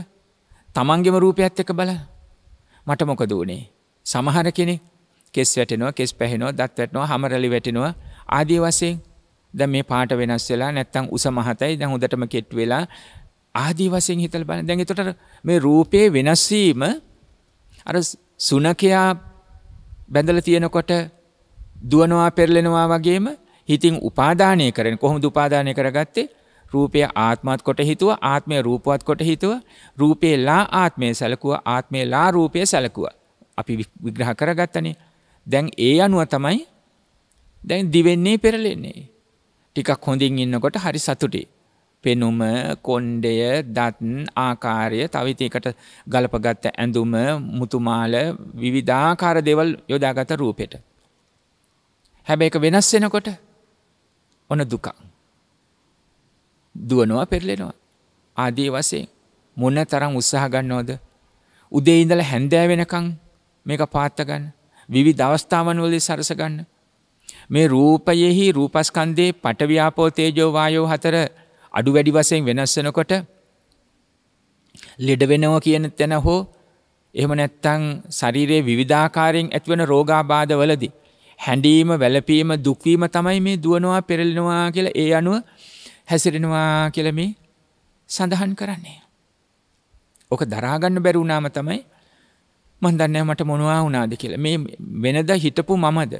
S1: තමන්ගෙම රූපයත් එක්ක බලන්න මට මොකද උනේ සමහර කෙනෙක් කෙස් වැටෙනවා කෙස් පැහෙනවා දත් වැටෙනවා හැමරලි වැටෙනවා ආදී වශයෙන් දැන් මේ පාට වෙනස් වෙලා නැත්තම් උස මහතයි දැන් හොඳටම කෙට් වෙලා ආදී වශයෙන් හිතලා බලන්න දැන් ඒතර මේ රූපේ වෙනස් වීම අර සුනකයා බැඳල තියෙනකොට දුවනවා පෙරලෙනවා වගේම හිතින් උපාධානය කරන කොහොම දුපාධානය කරගත්තේ රූපය ආත්මත් කොට හිතුව ආත්මය රූපවත් කොට හිතුව රූපේ ලා ආත්මය සැලකුව ආත්මය ලා රූපය සැලකුව අපි විග්‍රහ කරගත්තනේ දැන් ඒ අනුව තමයි දැන් දිවෙන්නේ පෙරලෙන්නේ ටිකක් හොඳින් ඉන්නකොට හරි සතුටේ පෙනුම කොන්්ඩය දත්න් ආකාරය තවිතයකට ගලපගත්ත ඇඳුම මුතුමාල විවිධාකාර දෙවල් යොදාගත රූපෙට. හැබැ එක වෙනස් වෙනකොට ඔන දුකා. දුවනවා පෙරලෙනවා. ආදී වසේ මොන තරම් උත්සාහ ගන්නෝද. උදේ ඉඳල හැන්දෑ වෙනකං මේක පාත්තගන්න විවි දවස්ථාවන්වලේ සරසගන්න. මේ රූපයෙහි රූපස්කන්දේ පටව්‍යාපෝතේජෝවායෝ හතර අඩු වැඩි වසයෙන් වෙනස්සෙනකොට ලෙඩවෙනව කියන තැන හෝ එහම නැත්තං ශරීරයේ විවිධාකාරයෙන් ඇත්වන රෝගාබාධ වලදි. හැඩීම වැලපීම දුක්වීම තමයි මේ දුවනවා පෙරල්නවා කියල ඒ අනුව හැසිරෙනවා කියලම සඳහන් කරන්නේ. ඕක දරාගන්න බැරුණාම තමයි මන්දන්නෑ මට මොනවා වුනාද කියලා මේ වෙනද හිටපු මමද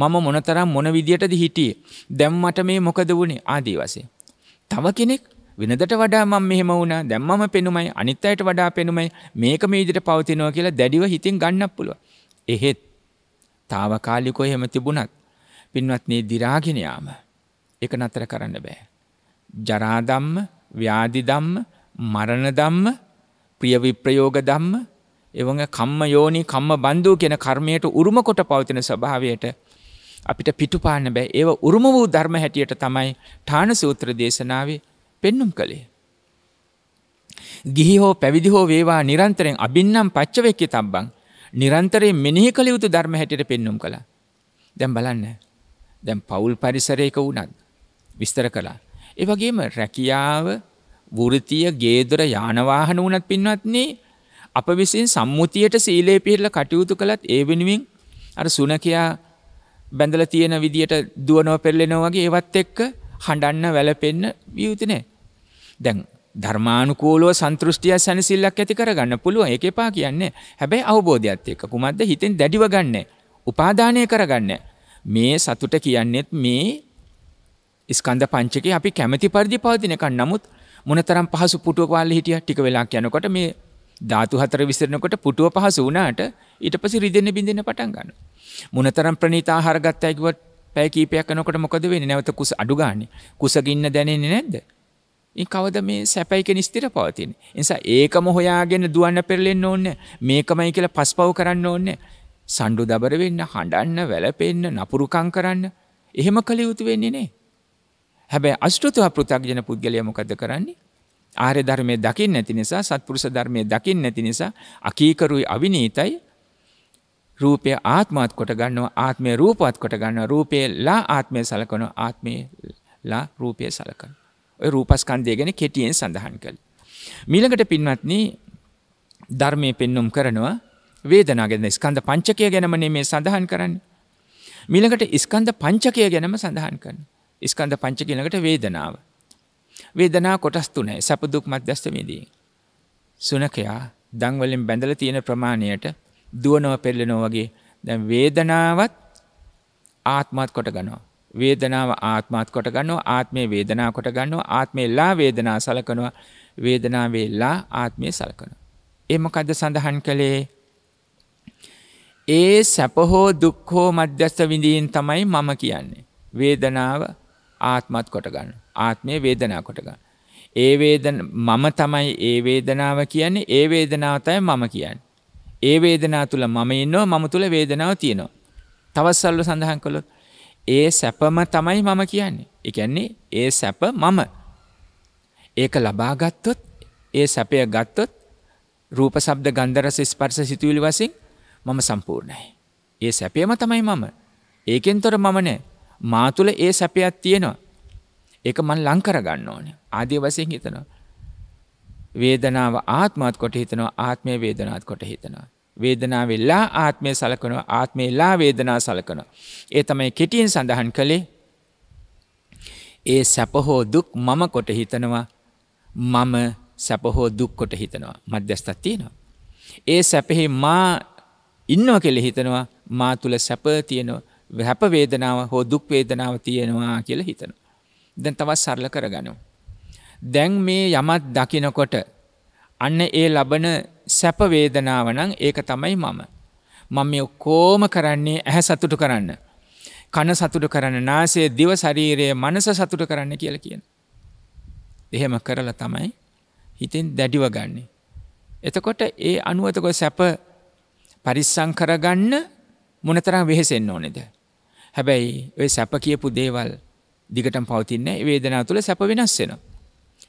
S1: මම මොනතරම් මොන විදියටද හිටියේ දැම් මට මේ මොකද වුණේ ආදී වසේ. තව කෙනෙක් වෙනදට වඩා මම මෙහෙම වුණා දැන් මම පෙනුමයි අනිත් අයට වඩා පෙනුමයි මේක මේ විදිහට පවතිනවා කියලා දැඩිව හිතින් ගන්නත් පුළුවන්. එහෙත් తాවකාලිකව එහෙම තිබුණත් පින්වත්නි දි รา ගෙන යාම ඒක නතර කරන්න බෑ. ජරා ධම්ම, ව්‍යාධි ධම්ම, මරණ ධම්ම, ප්‍රිය විප්‍රයෝග ධම්ම, එවංග කම්ම යෝනි කම්ම බන්දු කියන කර්මයට උරුම කොට පවතින ස්වභාවයට අපිට පිටුපාන්න බෑ ඒව උරුම වූ ධර්ම හැටියට තමයි ඨාන සූත්‍ර දේශනාවේ පෙන්නුම් කළේ. ගිහි හෝ පැවිදි හෝ වේවා නිරන්තරයෙන් අබින්නම් පච්චවෙක්කෙ තබ්බං නිරන්තරයෙන් මෙනෙහි කළ යුතු ධර්ම හැටියට පෙන්නුම් කළා. දැන් බලන්න. දැන් පවුල් පරිසරයක වුණත් විස්තර කළා. ඒ වගේම රැකියාව වෘතිය ගේදොර යානවාහන වුණත් පින්වත්න්නේ අප විසින් සම්මුතියට සීලේ පිහිරල කටයුතු කළත් ඒ වෙනුවෙන් අර සුනකයා බැඳල තියෙන විදියට දුවනෝ පෙල්ලෙනවගේ ඒවත් එක්ක හඬන්න වැලපෙන්න වියයුතිනේ. දැන් ධර්මානුකූලෝ සන්තෘෂ්ටිය සැනසිල්ලක් ඇති කරගන්න පුළුව එක එපා කියන්නේ හැබැයි අවබෝධයක්ත් එක්ක කුමක්ද හිතෙන් දැඩිව ගන්න උපාධානය කරගන්න මේ සතුට කියන්නෙත් මේ ස්කන්ධ පංචක අපි කැමති පරිදි පවතිනකන් නමුත් මොනතරම් පහසු පුටුවවාල්ල හිටිය ටික වෙලා යනකොට මේ ධාතු හතර විසිරෙනකොට පුටුව පහසු වුණාට ඊට පස්සේ රිදෙන්න බින්දෙන්න පටන් ගන්නවා. මොනතරම් ප්‍රණීත ආහාර ගත්තා කිව්වත් පැය කිහිපයක් යනකොට මොකද වෙන්නේ? නැවත කුස අඩු ගන්නෙ. කුසගින්න දැනෙන්නේ නැද්ද? ඉන් කවද මේ සැපයික නිස්තිර පවතින්නේ. නිසා ඒකම හොයාගෙන දුවන්න පෙරලෙන්න ඕනේ. මේකමයි කියලා පස්පව් කරන්න ඕනේ. සණ්ඩු දබර වෙන්න, හඬන්න, වැළපෙන්න, නපුරුකම් කරන්න. එහෙම කළ යුතු වෙන්නේ නේ. හැබැයි අෂ්ටෘතව පෘථග්ජන පුද්ගලයා මොකද කරන්නේ? ආර්ය ධර්මය දකින්න නැති නිසා සත්පුරුෂ ධර්මය දකින්න නැති නිසා අකීකරුයි අවිනීතයි රූපය ආත්මවත් කොට ගන්නවා ආත්මය රූපවත් කොට ගන්නවා රූපේ ලා ආත්මය සලකනවා ආත්මේ ලා රූපය සලකන. ඔය රූපස්කන්ධය ගැන කෙටියෙන් සඳහන් කළ. මීළඟට පින්වත්නි ධර්මය පෙන්නුම් කරනවා වේදනා ගැන ස්කන්ධ පංචකය ගැනමනේ මේ සඳහන් කරන්න. මීළඟට ස්කන්ධ පංචකය ගැනම සඳහන් කරන. ස්කන්ධ පංචකය ළඟට වේදනාව. වේදනා කොටස් තුනේ සැප දුක් මධ්‍යස්ථමේදී. සුනකයා දංවලින් බැඳල තියෙන ප්‍රමාණයට දුවනව පෙල්ලෙනෝ වගේ දැන් වේදනාවත් ආත්මත් කොට ගනවා. වේදනාව ආත්මත් කොට ගන්නවා ආත්මේ වේදනා කොට ගන්නවා ආත්මෙල්ලා වේදනා සලකනවා වේදනාවේල්ලා ආත්මය සලකනවා. එමකද සඳහන් කළේ ඒ සැපහෝ දුක්හෝ මධ්‍යස්ථ විඳීන් තමයි මම කියන්නේ. වේදනාව ආත්මත් කොටගන්න. ආත්මය වේදනාව කොට ගන්න. ඒ වේදන මම තමයි ඒ වේදනාව කියන්නේ ඒ වේදනාව තමයි මම කියන්නේ. ඒ වේදනාව තුල මම ඉන්නවා මම තුල වේදනාව තියෙනවා. තවත් සල්ව සඳහන් කළොත් ඒ සැපම තමයි මම කියන්නේ. ඒ කියන්නේ ඒ සැප මම. ඒක ලබා ගත්තොත් ඒ සැපය ගත්තොත් රූප ශබ්ද ගන්ධ රස ස්පර්ශ සිතුවිලි වශයෙන් මම සම්පූර්ණයි. ඒ සැපයම තමයි මම. ඒකෙන්තර මම නෑ. මා තුල ඒ සැපයක් තියෙනවා. ඒක මන් ලං කරගන්න ඕනේ. ආදී වශයෙන් හිතනවා. වේදනාව ආත්මات කොට හිතනවා, ආත්මය වේදනාත් කොට හිතනවා. වේදනාව වෙලා ආත්මය සලකනවා, ආත්මය වෙලා වේදනාව සලකනවා. ඒ තමයි කෙටියෙන් සඳහන් කළේ. ඒ සැප හෝ දුක් මම කොට හිතනවා. මම සැප හෝ දුක් කොට හිතනවා. මධ්‍යස්ථක් තියෙනවා. ඒ සැපෙහි මා ඉන්නව කෙලෙ හිතනවා මා තුළ සැප තියෙනවා හැප වේදනාව හෝ දුක් වේදනාව තියෙනවා කියලා හිතනවා. දැන් තවත් සරල කරගනු. දැන් මේ යමත් දකිනකොට අන්න ඒ ලබන සැපවේදනාව නම් ඒක තමයි මම. මම මේ ඔක්කෝම කරන්නේ ඇහැ සතුටු කරන්න. කන සතුටු කරන්න නාසේ දිව ශරීරයේ මනස සතුටු කරන්න කියලා කියන. එහෙම කරලා තමයි හිතෙන් දැඩිව ගන්නේ. එතකොට ඒ අනුවතකො සැප පරිස්සං කරගන්න මොනතරම් වෙහෙසෙන්න ඕනෙද. හැබැයි ඔය සැප කියපු දේවල් දිගටම පවතින්නේ වේදනාව තුළ සැප වෙනස් වෙනවා.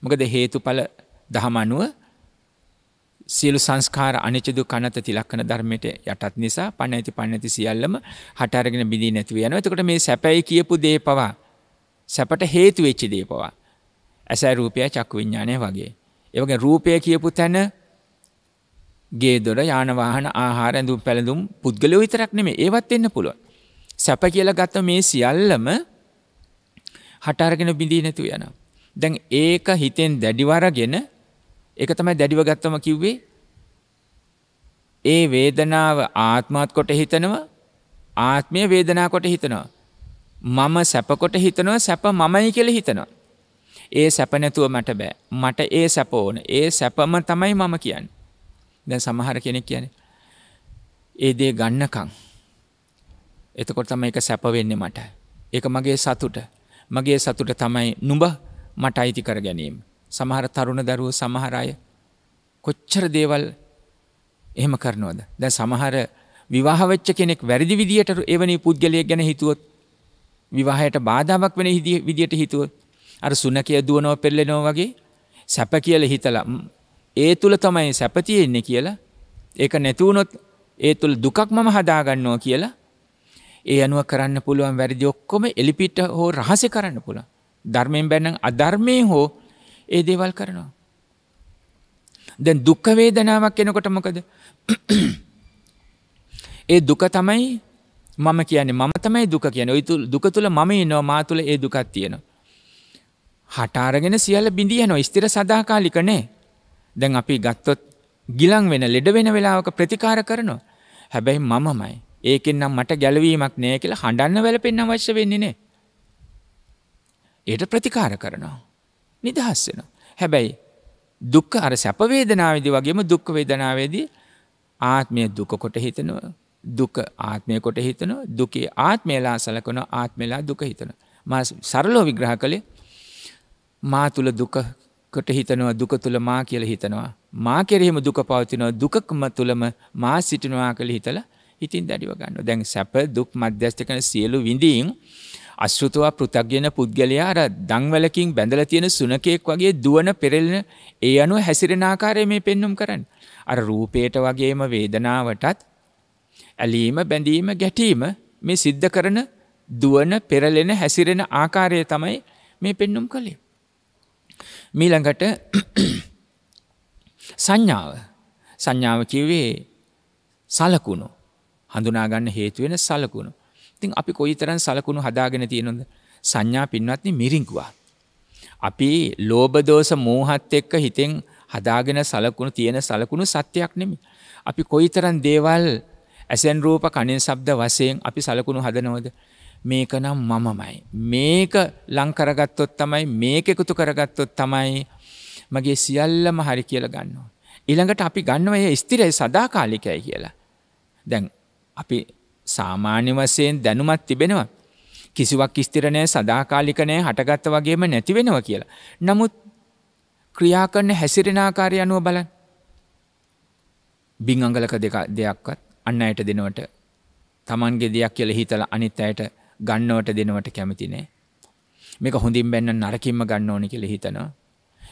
S1: මොකද හේතුඵල දහම අනුව සියලු සංස්කාර අනිච්ච දුක්ඛ අනාත්ම තිලක්කන ධර්මයට යටත් නිසා පණ ඇති පණ ඇති සියල්ලම හට අරගෙන බිඳී නැති වෙනවා. එතකොට මේ සැපයි කියපු දේ පවා සැපට හේතු වෙච්ච දේ පවා ඇසයි රූපය චක්කු විඥානය වගේ. ඒ වගේ රූපය කියපු තැන ගේ දොර යාන වාහන ආහාර ඇඳුම් පැළඳුම් පුද්ගලයෝ විතරක් නෙමෙයි ඒවත් වෙන්න පුළුවන්. සැප කියලා ගත්ත මේ සියල්ලම හටාරගෙන බිඳී නැතු යන. දැන් ඒක හිතෙන් දැඩිවරගෙන එක තමයි දැඩිව ගත්තම කිව්වේ ඒ වේදනාව ආත්මාත් කොට හිතනවා ආත්මය වේදනා කොට හිතනවා. මම සැපකොට හිතනවා සැප මමයි කෙළ හිතනවා. ඒ සැපනැතුව මට බෑ මට ඒ සැපෝන ඒ සැපම තමයි මම කියන්න. දැ සමහර කෙනෙක් කියන. ඒ දේ ගන්නකං. එතකොට තම එක සැපවෙන්න මට. එක මගේ සතුට මගේ සතුට තමයි නුඹ මට අයිති කර ගැනීම. සමහර තරුණ දරුව සමහරය කොච්චර දේවල් එහෙම කරනවද. දැ සමහර විවාහවෙච්ච කෙනෙක් වැරදි විදිට එවනි පුද්ගලයක් ගැන හිතුවොත් විවාහයට බාධාවක් වෙන විදියට හිතුවත්. අර සුනකය දුවනව පෙල්ලෙනෝ වගේ සැප කියල හිතලා. ඒ තුළ තමයි සැපතියෙන්නේ කියලා ඒක නැතුවනොත් ඒ තුළ දුකක් මම හදාගන්නවා කියලා ඒ අනුව කරන්න පුළුවන් වැරදි ඔක්කොම එලිපිට හෝ රහස කරන්න පුළ. ධර්මයෙන් බැන්නම් අධර්මය හෝ ඒ දේවල් කරනවා. දැන් දුක්කවේදනාවක් එනකොට මොකද ඒ දුක තමයි මම කියන්නේ මම තමයි දුක කියන ඔයි දුක තුළ මම නෝ මා තුළ ඒ දුකත් තියෙනවා. හටාරගෙන සියල බිඳිය නො ස්තිර සදාකාලික නෑ දැන් අපි ගත්තොත් ගිලං වෙන ලෙඩ වෙන වෙලාවක ප්‍රතිකාර කරනවා හැබැයි මමමයි. ඒකෙන් නම් මට ගැලවීමක් නෑ කියලා හඬන්න වැළපෙන්න අවශ්‍ය වෙන්නේ නෑ. ඒට ප්‍රතිකාර කරනවා. නිදහස් වෙනවා. හැබැයි දුක්ඛ අර සැප වේදනාවේදී වගේම දුක්ඛ වේදනාවේදී ආත්මය දුක කොට හිතනවා. දුක ආත්මය කොට හිතනවා. දුකේ ආත්මයලා සලකන ආත්මයලා දුක හිතනවා. මා සරලව විග්‍රහ කළේ මා තුල දුකකට හිතනවා දුක තුල මා කියලා හිතනවා. මා කෙරෙහිම දුක පවතිනවා දුකම තුලම මා සිටිනවා කියලා හිතලා ඉතින් දැඩිව ගන්න දැන් සැප දුක් මධ්‍යස්ථ කන සියලු විඳීන් අශ්ෘතවා පෘතක්ගෙන පුද්ගලයා අර දංවලකින් බැඳල තියෙන සුනකයෙක් වගේ දුවන පෙරෙල්න ඒ අනුව හැසිරෙනආකාරය මේ පෙන්නුම් කරන්න. අර රූපයට වගේම වේදනාවටත් ඇලීම බැඳීම ගැටීම මේ සිද්ධ කරන දුවන පෙරලෙන හැසිරෙන ආකාරය තමයි මේ පෙන්නුම් කළේ. මීළඟට සංඥාව සංඥාව කිවේ සලකුණු හඳුනාගන්න හේතුවෙන සලකුණු. ඉතින් අපි කොයිතරන් සලකුණු හදාගෙන තියෙනොද සංඥා පින්වත්නි මිරිංකුවා. අපි ලෝබදෝස මෝහත් එක්ක හිතෙන් හදාගෙන සලකුණු තියෙන සලකුණු සත්‍යයක් නෙමි. අපි කොයිතරන් දේවල් ඇසැන් රූප කණෙන් සබ්ද වසයෙන් අපි සලකුණු හදනවද. මේක නම් මමමයි. මේක ලංකරගත්තොත් තමයි මේක එකුතු කරගත්තොත් තමයි මගේ සියල්ලම හරි කියල ගන්නවා. ඉළඟට අපි ගන්නවය ස්තිරයි සදාකාලිකය කියලා. දැන් අපි සාමාන්‍ය වසයෙන් දැනුමත් තිබෙනවා. කිසිවක් ස්තිරණය සදාකාලිකනය හටගත්ත වගේම නැතිවෙනව කියලා. නමුත් ක්‍රියා කරන හැසිරෙනආකාරය අනුව බලන්. බිං අඟලක දෙක දෙයක්වත් අන්න අයට දෙනවට තමන්ගේ දෙයක් කියල හිතල අනිත් අයට ගන්නවට දෙනවට කැමතිනේ. මේක හොඳින් බැන්න නරකින්ම ගන්න ඕනි කියල හිතනවා.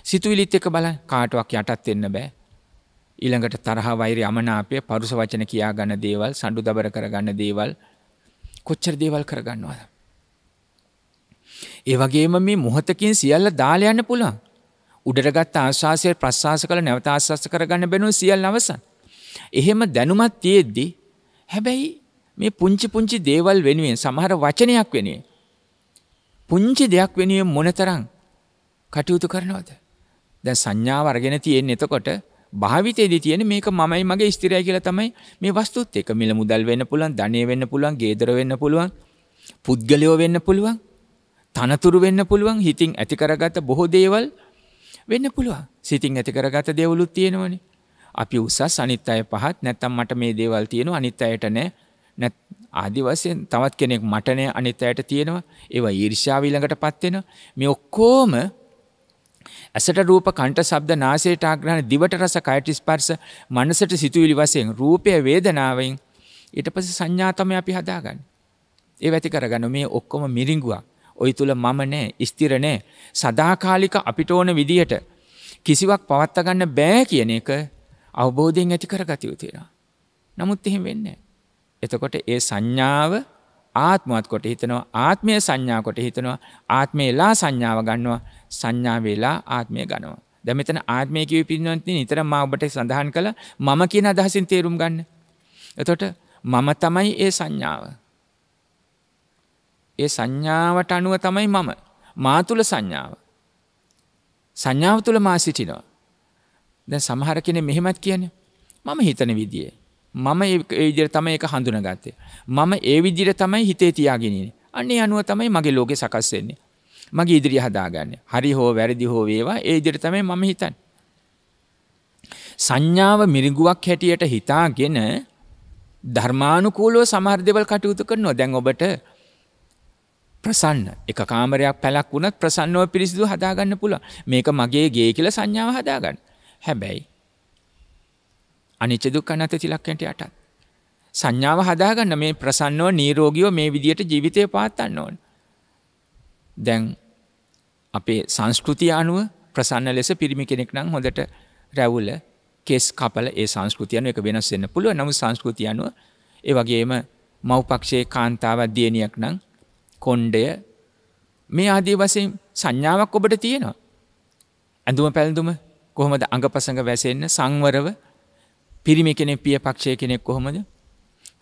S1: සිතුවිලිත් එක බල කාටුවක් යටත් එන්න බෑ ඊළඟට තරහ වෛරය අමනාපය පරුස වචන කියා ගන්න දේවල් සඬු දබර කරගන්න දේවල් කොච්චර දේවල් කරගන්නවද. ඒ වගේම මේ මොහොතකින් සියල්ල දාලා යන්න පුළුවන්. උඩරගත් ආශාසය ප්‍රසාස කළ නැවත ආශස්ස කරගන්න බැනුව සියල් අවසන්. එහෙම දැනුමත් තියෙද්දි හැබැයි මේ පුංචි පුංචි දේවල් වෙනුවෙන් සමහර වචනයක් වෙනුවෙන් පුංචි දෙයක් වෙනුවෙන් මොනතරම් කටයුතු කරනවද? දැන් සංඥාව අරගෙන තියෙන එතකොට භාවිතයේදී තියෙන මේක මමයි මගේ ස්ථිරය කියලා තමයි මේ වස්තුත් එක මිල මුදල් වෙන්න පුළුවන් ධනය වෙන්න පුළුවන් ගේදර වෙන්න පුළුවන් පුද්ගලයෝ වෙන්න පුළුවන් තනතුරු වෙන්න පුළුවන් හිතින් ඇති කරගත බොහෝ දේවල් වෙන්න පුළුවන් සිතින් ඇති කරගත දේවලුත් තියෙනවනේ අපි උසස් අනිත් අය පහත් නැත්තම් මට මේ දේවල් තියෙනවා අනිත් අයට නෑ නැත් ආදි වශයෙන් තවත් කෙනෙක් මට නෑ අනිත් අයට තියෙනවා ඒවා ඊර්ෂ්‍යාව ඊළඟටපත් වෙනවා මේ ඔක්කොම ඇසට රූප කණ්ට සබ්ද නාසයට ආග්‍රහණ දිවට රස කයට ස්පර්ශ මනසට සිතුවිලි වශයෙන් රූපය වේදනාවෙන් ඊට පස්සේ සංඥා තමයි අපි හදාගන්නේ. ඒ වැති කරගන්න මේ ඔක්කොම මිරිඟුවක්. ওই තුල මම නෑ ස්ථිර නෑ සදාකාලික අපිට ඕන විදියට කිසිවක් පවත්ත ගන්න බෑ කියන එක අවබෝධයෙන් ඇති කරගත යුතු වෙනවා. නමුත් එහෙම වෙන්නේ එතකොට ඒ සංඥාව ආත්මවත් කොට හිතනවා ආත්මය සංඥා කොට හිතනවා ආත්මේලා සංඥාව ගන්නවා සංඥා වෙලා ආත්මය ගනවා. දැ මෙතන ආත්මය කිව පින්නවන්ති නිතර මා ඔබට සඳහන් කළ මම කියන අදහසින් තේරුම් ගන්න. එතොට මම තමයි ඒ සංඥාව. ඒ සංඥාවට අනුව තමයි මම මාතුල සංඥාව. සංඥාව තුළ මා සිටිනවා. දැ සමහර කෙන මෙහෙමත් කියන මම හිතන විදිිය. මම ඒ විදිර තමයි එක හඳුන ගත්තේ. මම ඒ විදිර තමයි හිතේ තියාගෙනන අන්නේ අනුව තමයි මගේ ලෝකෙ සකස්වෙන්නේ මගේ ඉදිරිය හදාගන්න. හරි හෝ වැරදි හෝ වේවා ඒ ඉදිරියට තමයි මම හිතන්නේ. සංඥාව මිරිඟුවක් හැටියට හිතාගෙන ධර්මානුකූලව සමහර දේවල් කටයුතු කරනවා. දැන් ඔබට ප්‍රසන්න එක කාමරයක් පැලක් වුණත් ප්‍රසන්නව පිරිසිදු හදාගන්න පුළුවන්. මේක මගේ ගේ කියලා සංඥාව හදාගන්න. හැබැයි අනිච්ච දුක්ඛ අනාත්ම තිලක්කන්ට යටත් සංඥාව හදාගන්න මේ ප්‍රසන්නව නිරෝගීව මේ විදියට ජීවිතය පාත්තන්න ඕන. දැන් අපේ සංස්කෘතිය අනුව ප්‍රසන්න ලෙස පිරිමි කෙනෙක් නම් හොඳට රැවුල කෙස් කපල ඒ සංස්කෘතියන එක වෙනස් වෙන්න පුළුව නමු සංස්කෘතියනුව ඒ වගේම මව්පක්ෂයේ කාන්තාවක් දියණියක් නම් කොණ්ඩය මේ ආදී වශයෙන් සංඥාවක් ඔබට තියෙනවා. ඇඳුම පැළඳුම කොහොමද අඟපසඟ වැසෙන්න සංවරව පිරිමි කෙනෙක් පිය පක්ෂය කෙනෙක් කොහොමද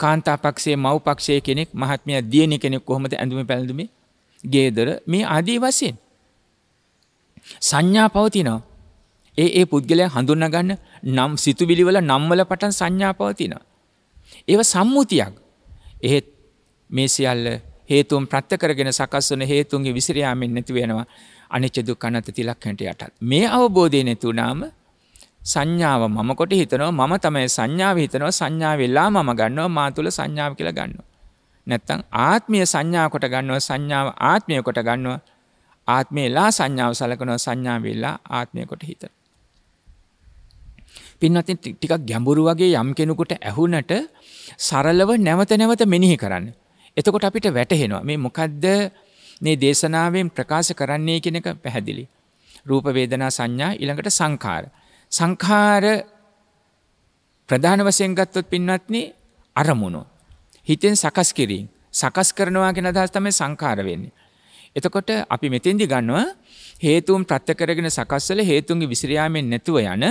S1: කාන්තා පක්ෂයේ මව් පක්ෂය කෙනෙක් මහත්මයා දියණිය කෙනෙක් කොහොමද ඇඳුම පැළඳුමේ ගේදර මේ ආදී වශයෙන් සංඥා පවතිනවා. ඒ ඒ පුද්ගලය හඳුන්න ගන්න නම් සිතුවිලිවල නම්වල පටන් සංඥා පවතිනවා. ඒව සම්මුතියක්. එහෙත් මේ සියල්ල හේතුම් ප්‍රත්ත කරගෙන සකස්වන හේතුන්ගේ විසිරයාමෙන් නැති වෙනවා අනිච්ච දුක්ඛ අනාත්ම තිලක් හැට යටත්. මේ අවබෝධය නැතුණාම සංඥාව මම කොට හිතනවා මම තමයි සංඥාව හිතනවා සංඥාව වෙලා මම ගන්නවා මා තුල සංඥාව කියලා ගන්නවා නැත්තම් ආත්මීය සංඥා කොට ගන්නවා සංඥාව ආත්මීය කොට ගන්නවා ආත්මේලා සංඥාව සලකනව සංඥා වෙල්ලා ආත්මයකොට හිත. පින්වතින් ටිකක් ගැඹුරු වගේ යම් කෙනෙකුට ඇහුනට සරලව නැවත නැවත මෙනිහි කරන්න. එතකොට අපිට වැටහෙනවා මේ මොකක්ද මේ දේශනාවෙන් ප්‍රකාශ කරන්නේ කෙනෙක පැහැදිලි. රූපවේදනා සංඥා ඉළඟට සංකාර. සංකාර ප්‍රධාන වසයෙන් ගත්තොත් පින්වත්න අරමුණු. හිතෙන් සකස් කිරින් සකස් කරනවාගෙන අදහස් තමයි සංකාර වෙන්නේ. එතකොට අපි මෙතෙන්දි ගන්නවා හේතුම් ප්‍රත්‍ය කරගෙන සකස්සල හේතුන්ගේ විසිරයාමෙන් නැතුව යන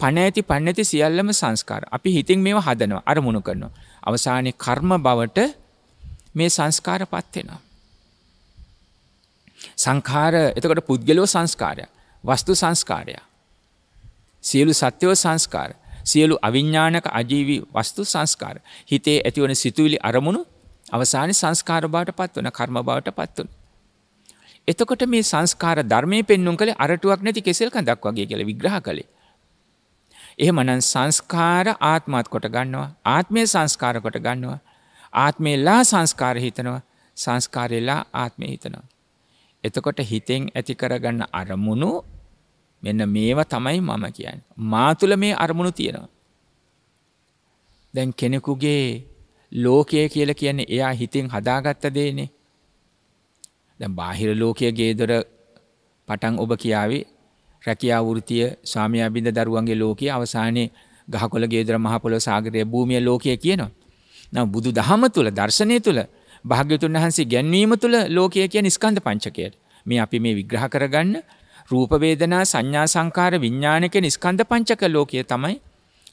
S1: පණ ඇති පණ ඇති සියල්ලම සංස්කාර. අපි හිතින් මේව හදනවා අරමුණු කරනවා. අවසානයේ කර්ම බවට මේ සංස්කාරපත් වෙනවා. සංඛාර එතකොට පුද්ගලෝ සංස්කාරය, වස්තු සංස්කාරය. සියලු සත්‍යෝ සංස්කාර, සියලු අවිඥානක අජීවි වස්තු සංස්කාර. හිතේ ඇතිවන සිතුවිලි අරමුණු අවසානයේ සංස්කාර බවට පත් වෙන කර්ම බවට පත් වෙනවා. එතකොට මේ සංස්කාර ධර්මය පෙන්නුම් කළ අරටුවක් නැති කෙසෙල් කඳක් වගේ කියල විග්‍රහ කළේ. එහෙමනන් සංස්කාර ආත්මත් කොට ගන්නවා ආත්මය සංස්කාර කොට ගන්නවා ආත්මේල්ලා සංස්කාර හිතනවා සංස්කාරයලා ආත්මය හිතනවා. එතකොට හිතෙන් ඇති කරගන්න අරමුණු මෙන්න මේවා තමයි මම කියන්න. මාතුල මේ අරමුණු තියෙනවා. දැන් කෙනෙකුගේ ලෝකය කියල කියන්නේ එයා හිතෙන් හදාගත්ත දේනේ දැන් බාහිර ලෝකයේ ගේදොර පටන් ඔබ කියාවේ රැකියා වෘතිය ස්වාමියා බින්ද දරුවන්ගේ ලෝකයේ අවසානයේ ගහකොළ ගේදොර මහ පොළොව සාගරය භූමිය ලෝකය කියනවා. නම් බුදු දහම තුල දර්ශනය තුල භාග්‍යතුන් වහන්සේ ගැන්වීම තුල ලෝකය කියන ස්කන්ධ පංචකයට. මේ අපි මේ විග්‍රහ කරගන්න රූප වේදනා සංඥා සංකාර විඥාන කියන ස්කන්ධ පංචක ලෝකය තමයි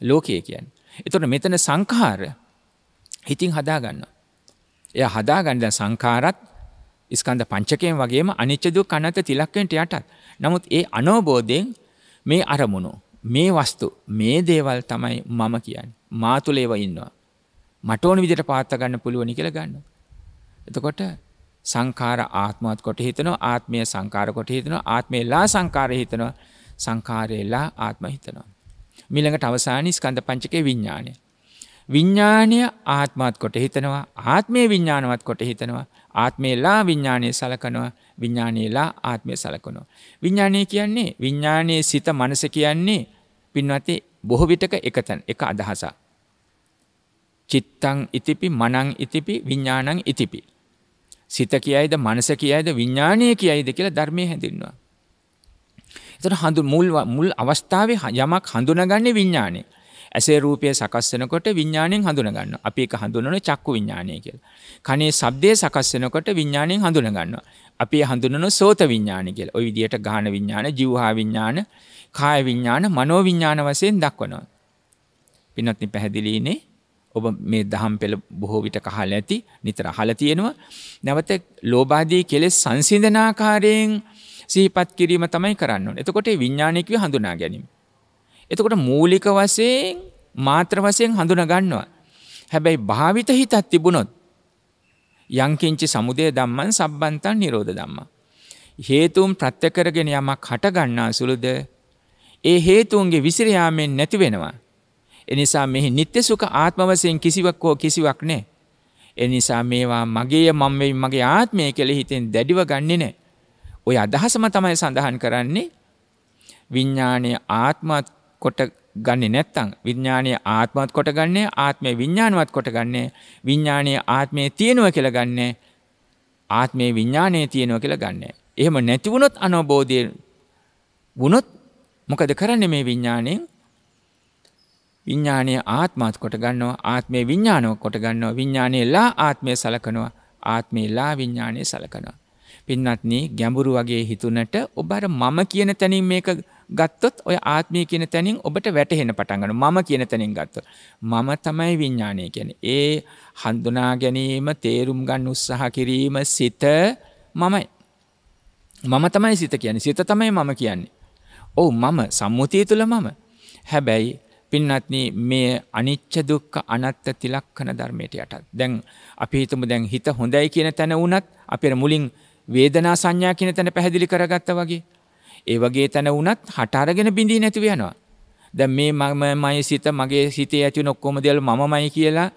S1: ලෝකය කියන්නේ. එතකොට මෙතන සංඛාර හිතින් හදා ගන්නවා. එයා හදා ගන්න සංඛාරත් ස්කන්ධ පංචකයෙන් වගේම අනිච්ච දුක් අනත තිලක්කෙන්ට යටත්. නමුත් ඒ අනෝබෝධයෙන් මේ අරමුණු මේ වස්තු මේ දේවල් තමයි මම කියන්නේ. මා තුල ඒවා ඉන්නවා. මට ඕන විදිහට පාත්ත ගන්න පුළුවනි කියලා ගන්නවා. එතකොට සංඛාර ආත්මවත් කොට හිතනවා ආත්මය සංඛාර කොට හිතනවා ආත්මේලා සංඛාරය හිතනවා සංඛාරේලා ආත්ම හිතනවා. මිළඟට අවසානයේ ස්කන්ධ පංචකේ විඥානය. විඤ්ඥානය ආත්මත් කොට හිතනවා ආත්මය විඤ්ඥානවත් කොට හිතනවා ආත්මේලා විඤ්ඥානය සලකනවා විඤ්ඥානයලා ආත්මය සලකනෝ. විඤ්ඥානය කියන්නේ විඤ්ඥානයේ සිත මනස කියන්නේ පින්වති බොහොවිටක එකතැන් එක අදහස. චිත්තං ඉතිපි මනං ඉතිපි විඤ්ඥානං ඉතිපි. සිත කියයිද මනස කියයිද විඤ්ඥානය කියයිද කියලා ධර්මය හැඳින්වා. එතට හඳු මුල් මුල් අවස්ථාවේ යමක් හඳුනගන්නේ විඤ්ඥානය ඇසේ රූපය සකස් වෙනකොට විඥාණයෙන් හඳුන ගන්නවා. අපි ඒක හඳුන්වන චක්කු විඥානය කියලා. කනේ ශබ්දය සකස් වෙනකොට විඥාණයෙන් හඳුන ගන්නවා. අපි හඳුන්වන සෝත විඥානය කියලා. ওই විදිහට ගාහන විඥාන, જીවහා විඥාන, කාය විඥාන, මනෝ විඥාන වශයෙන් දක්වනවා. පින්වත්නි පැහැදිලිනේ. ඔබ මේ දහම් පෙළ බොහෝ විට කහලා ඇති නිතර අහලා තියෙනවා. නැවත ලෝභාදී කෙලෙස් සංසිඳනාකාරයෙන් සිහිපත් කිරීම තමයි කරන්න ඕනේ. එතකොට විඥානිකව හඳුනා ගැනීම. එතකොට මූලික වශයෙන් මාත්‍ර වශයෙන් හඳුන ගන්නවා. හැබැයි භාවිත හිතක් තිබුණොත් යංකින්චි සමුදය ධම්මන් සබ්බන්තන් නිරෝධ ධම්මා. හේතුන් ප්‍රත්‍ය කරගෙන යමක් හට ගන්නා සුළුද ඒ හේතුන්ගේ විසිර යාමෙන් නැති වෙනවා. ඒ නිසා මෙහි නিত্য සුඛ ආත්ම වශයෙන් කිසිවක් හෝ කිසිවක් නැහැ. ඒ නිසා මේවා මගේය මම වෙයි මගේ ආත්මය කියලා හිතෙන් දැඩිව ගන්නෙ නැහැ. ওই අදහසම තමයි සඳහන් කරන්නේ විඥානයේ ආත්මත් කොට ගන්නේ නැත්තම් විඥානීය ආත්මවත් කොට ගන්නේ ආත්මය විඥානවත් කොට ගන්නේ විඥානීය ආත්මයේ තියෙනවා කියලා ගන්නේ ආත්මයේ විඥානයේ තියෙනවා කියලා ගන්නේ. එහෙම නැති වුණොත් අනෝබෝධිය වුණොත් මොකද කරන්නේ මේ විඥාණයෙන්? විඥානීය ආත්මවත් කොට ගන්නවා ආත්මයේ විඥානව කොට ගන්නවා විඥානයේලා ආත්මය සලකනවා ආත්මයේලා විඥානය සලකනවා. පින්වත්නි ගැඹුරු වගේ හිතුනට ඔබ අර මම කියන තැනින් මේක ගත්තොත් ඔය ආත්මය කියන තැනින් ඔබට වැටහෙන පටන්ගන මම කියන තැනින් ගත්තොත්. මම තමයි විඤ්ඥානය කියන. ඒ හඳුනා ගැනීම තේරුම් ගන්න උත්සාහ කිරීම සිත මමයි. මම තමයි සිත කියන්නේ සිත තමයි මම කියන්නේ. ඔවු මම සම්මුතිය තුළ මම. හැබැයි පින්නත්න මේ අනිච්ච දුක්ක අනත්ත තිලක්කන ධර්මයට යටත්. දැන් අපිහිතුම දැන් හිත හොඳයි කියන තැන වනත් අපිට මුලින් වේදනා සංඥා කියන තැන පැහැදිලි කරගත්ත වගේ. ඒ වගේ තැන වුණත් හට අරගෙන බිඳී නැතුව යනවා. දැන් මේ මම මයි සිත මගේ හිතේ ඇති වෙන ඔක්කොම දේවල් මමමයි කියලා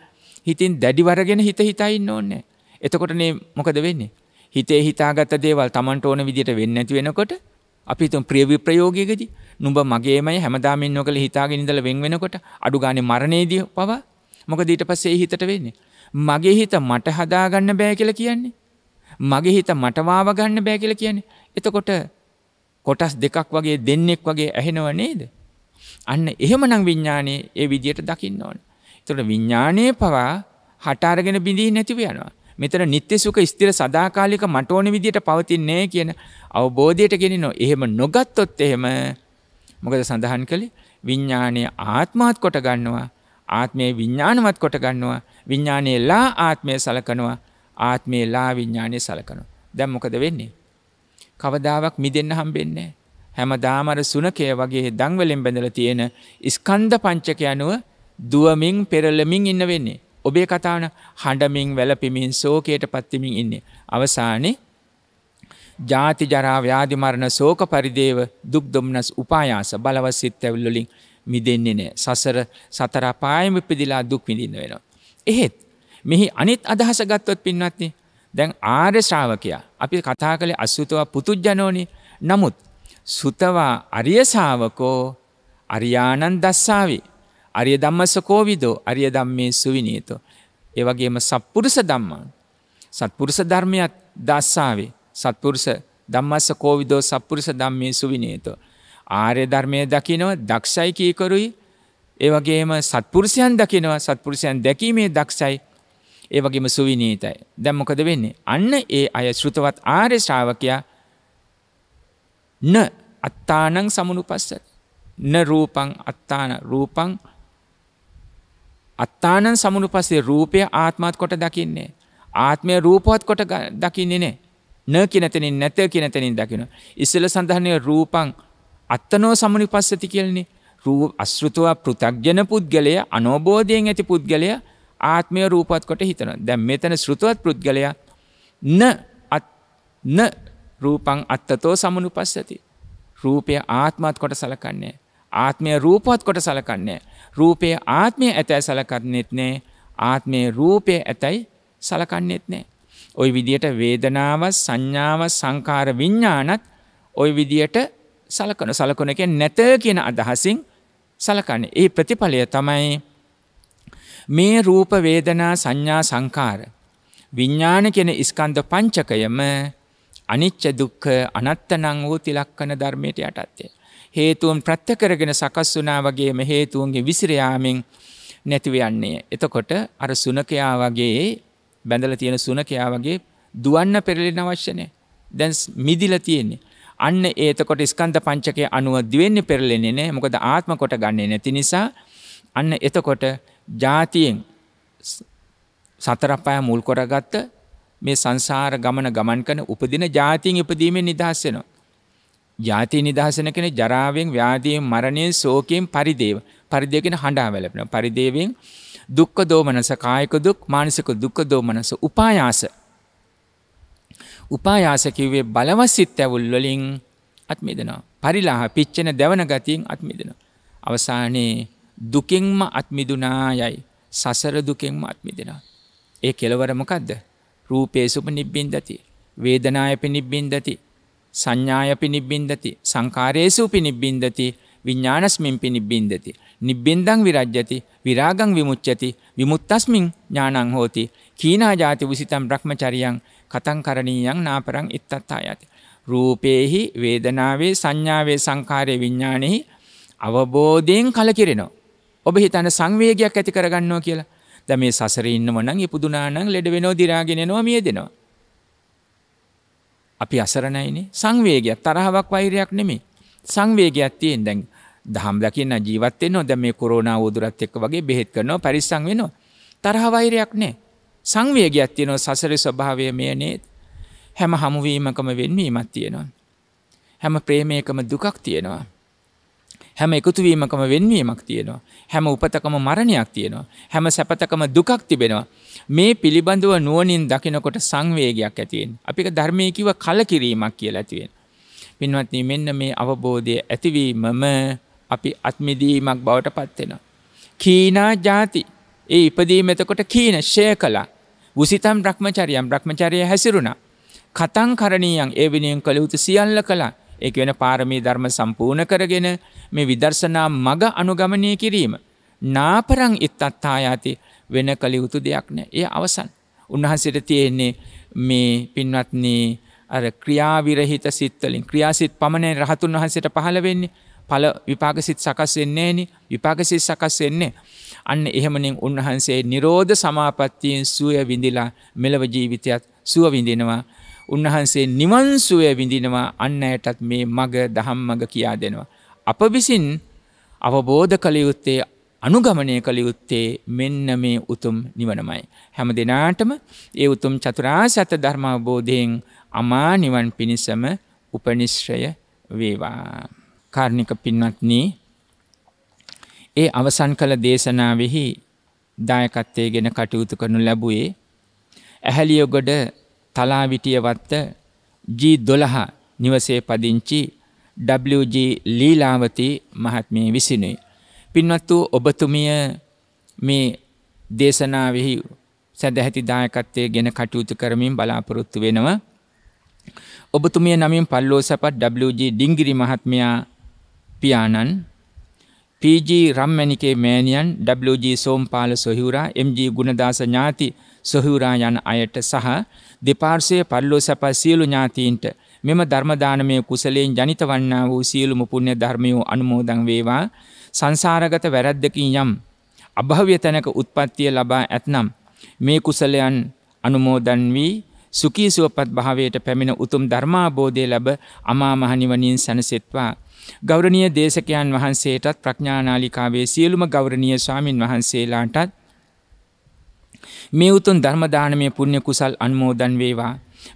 S1: හිතින් දැඩි වරගෙන හිත හිතා ඉන්න ඕනේ. එතකොටනේ මොකද වෙන්නේ? හිතේ හිතාගත්ත දේවල් Tamanට ඕන විදිහට වෙන්නේ නැති වෙනකොට අපි තුන් ප්‍රිය විප්‍රයෝගයකදී නුඹ මගේමයි හැමදාම ඉන්නකල හිතාගෙන ඉඳලා වෙන් වෙනකොට අඩු ගානේ මරණයේදී පවා මොකද ඊට පස්සේ ඒ හිතට වෙන්නේ? මගේ හිත මට හදාගන්න බෑ කියලා කියන්නේ. මගේ හිත මට වාව ගන්න බෑ කියලා කියන්නේ. එතකොට කොටස් දෙකක් වගේ දෙන්නෙක් වගේ ඇහෙනව නේද. අන්න එහෙමනම් විඤ්ඥානයේ ඒ විදියට දකින්න ඕන. තොට විඤ්ඥානයේ පවා හටාරගෙන බිඳී නැතිව යනවා. මෙතන නිත්‍ය සුක ස්තිර සදාකාලික මට ඕන විදියට පවතින්නේ කියන අවබෝධයට ගෙනන එහෙම නොගත්තොත් එහෙම මොකද සඳහන් කළේ විඤ්ඥානය ආත්මාත් කොට ගන්නවා ආත්මය විඤ්ඥානවත් කොට ගන්නවා විඤ්ඥානයේ ලා ආත්මය සලකනවා ආත්මේ ලා විඤ්ඥානය සලකනවා දැම් මොකද වෙන්නේ කවදාවක් මිදන්න හම්බෙන්නේ. හැම දාමර සුනකය වගේ දංවලෙන් බැඳල තියෙන ස්කන්ධ පංචක යනුව දුවමින් පෙරලමින් ඉන්න වෙන්නේ. ඔබේ කතාන හඬමින් වැලපිමින් සෝකයට පත්තිමින් ඉන්නේ. අවසානයේ ජාති ජරා ව්‍යාධිමරණ සෝක පරිදේව දුක් දුම්නස් උපායාස බලවත් සිත් ඇවිල්ලොලින් මිදෙන්නේ නෑ. සසර සතර පායම ඉපදිලා දුක් විඳින්න වෙනවා. එහෙත් මෙහි අනිත් අදහස ගත්තොත් පින්වත්නි දැන් ආර්ය ශ්‍රාවකයා අපි කතා කළේ අසුතවා පුතුජනෝනි නමුත් සුතවා අරිය ශාවකෝ අරියානන් දස්සාවේ අරිය ධම්මස කෝවිදෝ අරිය ධම්මේ සුවිනීතෝ ඒ වගේම සත්පුරුෂ ධම්මං සත්පුරුෂ ධර්මයක් දස්සාවේ සත්පුරුෂ ධම්මස්ස කෝවිදෝ සත්පුරුෂ ධම්මේ සුවිනීතෝ ආර්ය ධර්මයේ දකිනවා දක්ෂයි කීකරුයි ඒ වගේම සත්පුරුෂයන් දකිනවා සත්පුරුෂයන් දැකීමේ දක්ෂයි ඒ වගේම සුවිනීතයි. දැන් මොකද වෙන්නේ? අන්න ඒ අය ශ්‍රුතවත් ආර්ය ශ්‍රාවකයා න අත්තානං සමුනුපස්සති. න රූපං අත්තාන රූපං අත්තානං සමුනුපස්සේ රූපය ආත්මත් කොට දකින්නේ. ආත්මය රූපවත් කොට දකින්නේ නෑ. න කියනතනින් නැත කියනතනින් දකින. ඉස්සල සඳහනය රූපං අත්තනෝ සමුනිපස්සති කියලන්නේ. රූ අස්ෘතුව පෘතක්ජන පුද්ගලය අනෝබෝධයෙන් ඇති පුද්ගලය ආත්මය රූපත් කොට හිතන දැම් මෙතන ශෘතුවත් පුද්ගලයා න න රූපං අත්තතෝ සමනු පස්සති. රූපය ආත්මත් කොට සලකන්නේ. ආත්මය රූපවත් කොට සලකන්නේ. රූපය ආත්මය ඇතැයි සලකරන්නෙත් නෑ ආත්මය රූපය ඇතැයි සලකන්නෙත් නෑ. ඔයි විදියට වේදනාව සංඥාව සංකාර විඤ්ඥානත් ඔය විදියට සලකන සලකොනක නැත කියන අදහසින් සලකන්නේ ඒ ප්‍රතිඵලය තමයි මේ රූප වේදනා සංඥා සංකාර විඤ්ඥාන කෙන ඉස්කන්ධ පංචකයම අනිච්ච දුක්ක අනත්තනං වූ තිලක්කන ධර්මයට යටත්ය. හේතුවන් ප්‍රත්්‍යකරගෙන සකස් වනා වගේම හේතුවන්ගේ විසිරයාමෙන් නැතිවයන්නේ. එතකොට අර සුනකයා වගේ බැඳල තියෙන සුනකයා වගේ දුවන්න පෙරලෙන අවශ්‍යනය දැන්ස් මිදිල තියෙන්නේ. අන්න ඒතකොට ස්කන්ධ පංචකය අනුව දිවෙන්නේ පෙරලෙන්නේ නෑ මොකද ආත්ම කොට ගන්නේ නැති නිසා අන්න එතකොට ජාතියෙන් සතරපය මුල් කොරගත්ත මේ සංසාර ගමන ගමන් කන උපදින ජාතියෙන් ඉපදීමෙන් නිදහස්සෙනවා. ජාති නිදහසන කෙන ජරාවෙන් ව්‍යාධයෙන් මරණයෙන් සෝකයෙන් පරිදේව පරිදියගෙන හඬා වැලපෙන පරිදේවෙන් දුක්ක දෝමනස කායක දුක් මානසික දුක්ක දෝමනස උපායාස. උපායාසකිවේ බලවසිත් ඇවුල්වලින් අත්මිදනවා. පරිලාහ පිච්චන දැවන ගතියෙන් අත්මිදෙන. අවසානයේ දුකෙන්ම අත්මිදුනා යයි සසර දුකෙන්ම අත්මිදෙනවා. ඒ කෙලවරමකක්ද රූපේ සුප නිබ්බින්දති වේදනායපි නිබ්බින්දති සංඥායපි නිබ්බින්දති සංකාරයේසුපි නිබ්බින්දති විඤ්ඥානස්මින් පි නිබ්බින්දති. නිබ්බින්දං විරජ්ජති විරාගං විමුච්චති විමුත්තස්මින් ඥානං හෝති කීනා ජාති විසිතම් බ්‍රහ්මචරියන් කතං කරණීයන් නාපරං ඉත්තත්තා යති. රූපයෙහි වේදනාවේ සංඥාවේ සංකාරය විඤ්ඥානෙහි අවබෝධයෙන් කලකිරෙනවා. ඔබ හිතන සංවේගයක් ඇති කරගන්නවා කියලා ද මේ සසරඉන්න වනන් ඉපුදුනානං ලෙඩ වෙනෝ දිරාගෙනවා මිය දෙෙනවා. අපි අසරණයිනේ සංවේගයක් තරහවක් වෛරයක් නෙමේ සංවේගයක් තියෙන් දැන් දහම් ලකින්න ජීවත්තෙන් නො දැ මේ කොරෝනා ෝදුරත් එක් වගේ බෙහෙත් කරනවා පරිස්සං වෙනවා තරහවෛරයක් නෑ සංවේගයක් තියෙනව සසර ස්වභාවය මෙය නේත් හැම හමුවීමකම වෙන්වීමත් තියෙනවා. හැම ප්‍රේමයකම දුකක් තියෙනවා. හැම එකතුවීමකම වෙන්වීමක් තියෙනවා. හැම උපතකම මරණයක් තියෙනවා. හැම සැපතකම දුකක් තිබෙනවා. මේ පිළිබඳව නුවනින් දකිනකොට සංවේගයක් ඇතියෙන්. අපික ධර්මයකිව කලකිරීමක් කියල ඇතිවෙන. පින්වත්න මෙන්න මේ අවබෝධය ඇතිවීමම අපි අත්මිදීමක් බවට පත්වෙනවා. කීනා ජාති ඒ ඉපදීමතකොට කීන ශය කලා උසිතම් බ්‍රහ්මචරියම් බ්‍රහ්මචරය හැසිරුණා. කතං කරණීයන් ඒ විනියෙන් කළ යුතු සියල්ල කලා ඒ කියන පාරමී ධර්ම සම්පූර්ණ කරගෙන මේ විදර්ශනා මග අනුගමනය කිරීම. නාපරං ඉත්තත්තායාති වෙන කළ යුතු දෙයක් නෑ ඒ අවසන්. උන්වහන්සට තියෙන්නේ මේ පින්වත්න්නේ අර ක්‍රියාවිරහිත සිත්තලින් ක්‍රියාසිත් පමණය රහතුන් වහන්සට පහළ වෙන්නේ පල විපාගසිත් සකස් වෙන්නේනි විපාගසිත් සකස් වෙන්නේ. අන්න එහෙමනින් උන්වහන්සේ නිරෝධ සමාපත්තියෙන් සුවය විඳිලා මෙලව ජීවිතයත් සුව විඳිනවා උන්වහන්සේ නිවන්සුවය විඳිනවා අන්න ඇයටත් මේ මග දහම්මග කියා දෙනවා. අප විසින් අවබෝධ කළයුත්තේ අනුගමනය කළයුත්තේ මෙන්න මේ උතුම් නිවනමයි. හැම දෙනාටම ඒ උතුම් චතුරා සත ධර්මාබෝධයෙන් අමා නිවන් පිණිසම උපනිශ්‍රය වේවා. කාර්ණික පින්වත්නී ඒ අවසන් කළ දේශනාවෙහි දායකත්වය ගෙන කටයුතු කරනු ලැබුවේ ඇහැලියොගොඩ තලාවිටිය වත්ත G12 නිවසේ පදිංචි WG ලීලාවති මහත්මිය විසිනුයි. පින්වත් වූ ඔබතුමිය මේ දේශනාවෙහි සැදැහැති දායකත්වය ගැන කටයුතු කරමින් බලාපොරොත්තු වෙනවා. ඔබතුමිය නමින් පල්ලෝ සැපත් WG ඩිංගිරි මහත්මයා පියාණන් PG රම්මැණිකේ මෑණියන් WG සෝම්පාල සොහිවුරා MG ගුණදාස ඥාති සොහුරා යන අයට සහ දෙපාර්ශවයේ පරිලෝ සැප සියලු ඥාතීන්ට මෙම ධර්මදානමය කුසලයෙන් ජනිත වන්නා වූ සියලුම පුුණ්‍ය ධර්මයෝ අනුමෝදං වේවා සංසාරගත වැරැද්දකින් යම්. අභාව්‍ය තැනක උත්පත්තිය ලබා ඇත්නම්. මේ කුසලයන් අනුමෝදන් වී සුකී සුවපත් භාවයට පැමිණ උතුම් ධර්මාබෝධය ලැබ අමාමහනිවනින් සැනසෙත්වා. ගෞරණිය දේශකයන් වහන්සේටත් ප්‍රඥානාලිකාවේ සියලුම ගෞරණිය ස්වාමින් වහන්සේලාටත් මේ උතුම් ධර්ම දානමය පුණ්‍ය කුසල් අනුමෝදන් වේවා.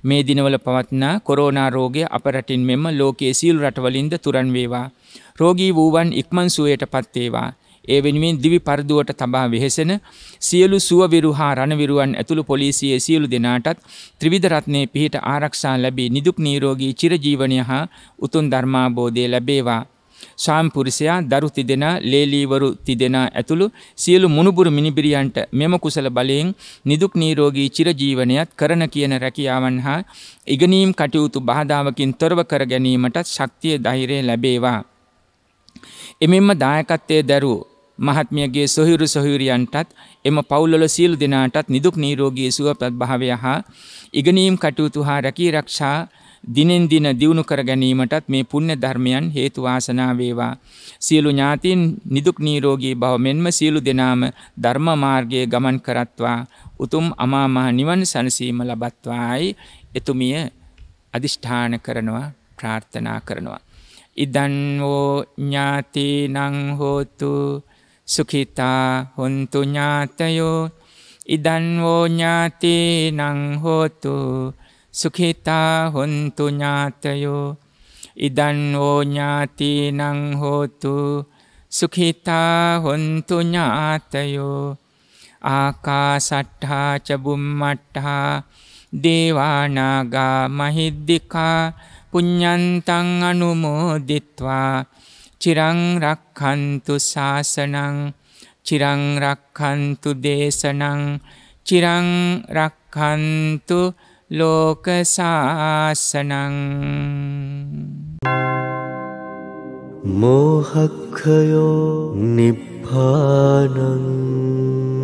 S1: මේ දිනවල පවත්නා කොරෝනා රෝගය අප රටින් මෙම ලෝකයේ සියලු රටවලින්ද තුරන් වේවා. රෝගී වූවන් ඉක්මන් සුවයටපත් වේවා. ඒ වෙනුවෙන් දිවි පරදුවට තබා වෙහෙසෙන සියලු සුවවිරු හා රණවිරුවන් ඇතුළු පොලිසියේ සියලු දෙනාටත් ත්‍රිවිධ රත්නයේ පිහිට ආරක්ෂා ලැබී නිදුක් නිරෝගී චිරජීවනය හා උතුම් ධර්මාබෝධය ලැබේවා ශාම්පුරිසයා දරු තිදෙන ලේලීවරු තිදෙන ඇතුළු සියලු මුණුබුරු මිනිබිරියන්ට මෙම කුසල බලයෙන් නිදුක් නීරෝගී චිරජීවනයත් කරන කියන රැකියාවන් හා ඉගනීම් කටයුතු බාධාවකින් තොරව කර ගැනීමටත් ශක්තිය ධෛරය ලැබේවා. එමෙන්ම දායකත්වය දැරූ මහත්මියගේ සොහිරු සොහිරියන්ටත් එම පවුල්වල සියලු දෙනාටත් නිදුක් නීරෝගී සුවපත් භාවය හා ඉගෙනීම් කටයුතු හා රැකී රක්ෂා දිනෙන් දින දියුණු කර ගැනීමටත් මේ පුණ්‍ය ධර්මයන් හේතු වාසනා වේවා සියලු ඥාතීන් නිදුක් නිරෝගී භව මෙන්ම සියලු දෙනාම ධර්ම මාර්ගයේ ගමන් කරත්වා උතුම් අමා මහ නිවන් සනසීම ලබත්වායි එතුමිය අදිෂ්ඨාන කරනවා ප්‍රාර්ථනා කරනවා ඉදන් වූ ඥාතිනං හෝතු සුඛිතා හොන්තු ඥාතයෝ ඉදන් වූ ඥාතිනං හෝතු සුඛිතා හොන්තු ඥාතයෝ ඉදන් ඕඥාතිනං හෝතු සුඛිතා හොන්තු ඥාතයෝ ආකා සට්හා චබුම්මට්හා දේවානාගා මහිද්දිකා පුඤ්ඥන්තං අනුමෝදිත්වා චිරං රක්හන්තු ශාසනං චිරං රක්හන්තු දේශනං චිරං රක්හන්තු लोकसासनं मोहखयो निभानम्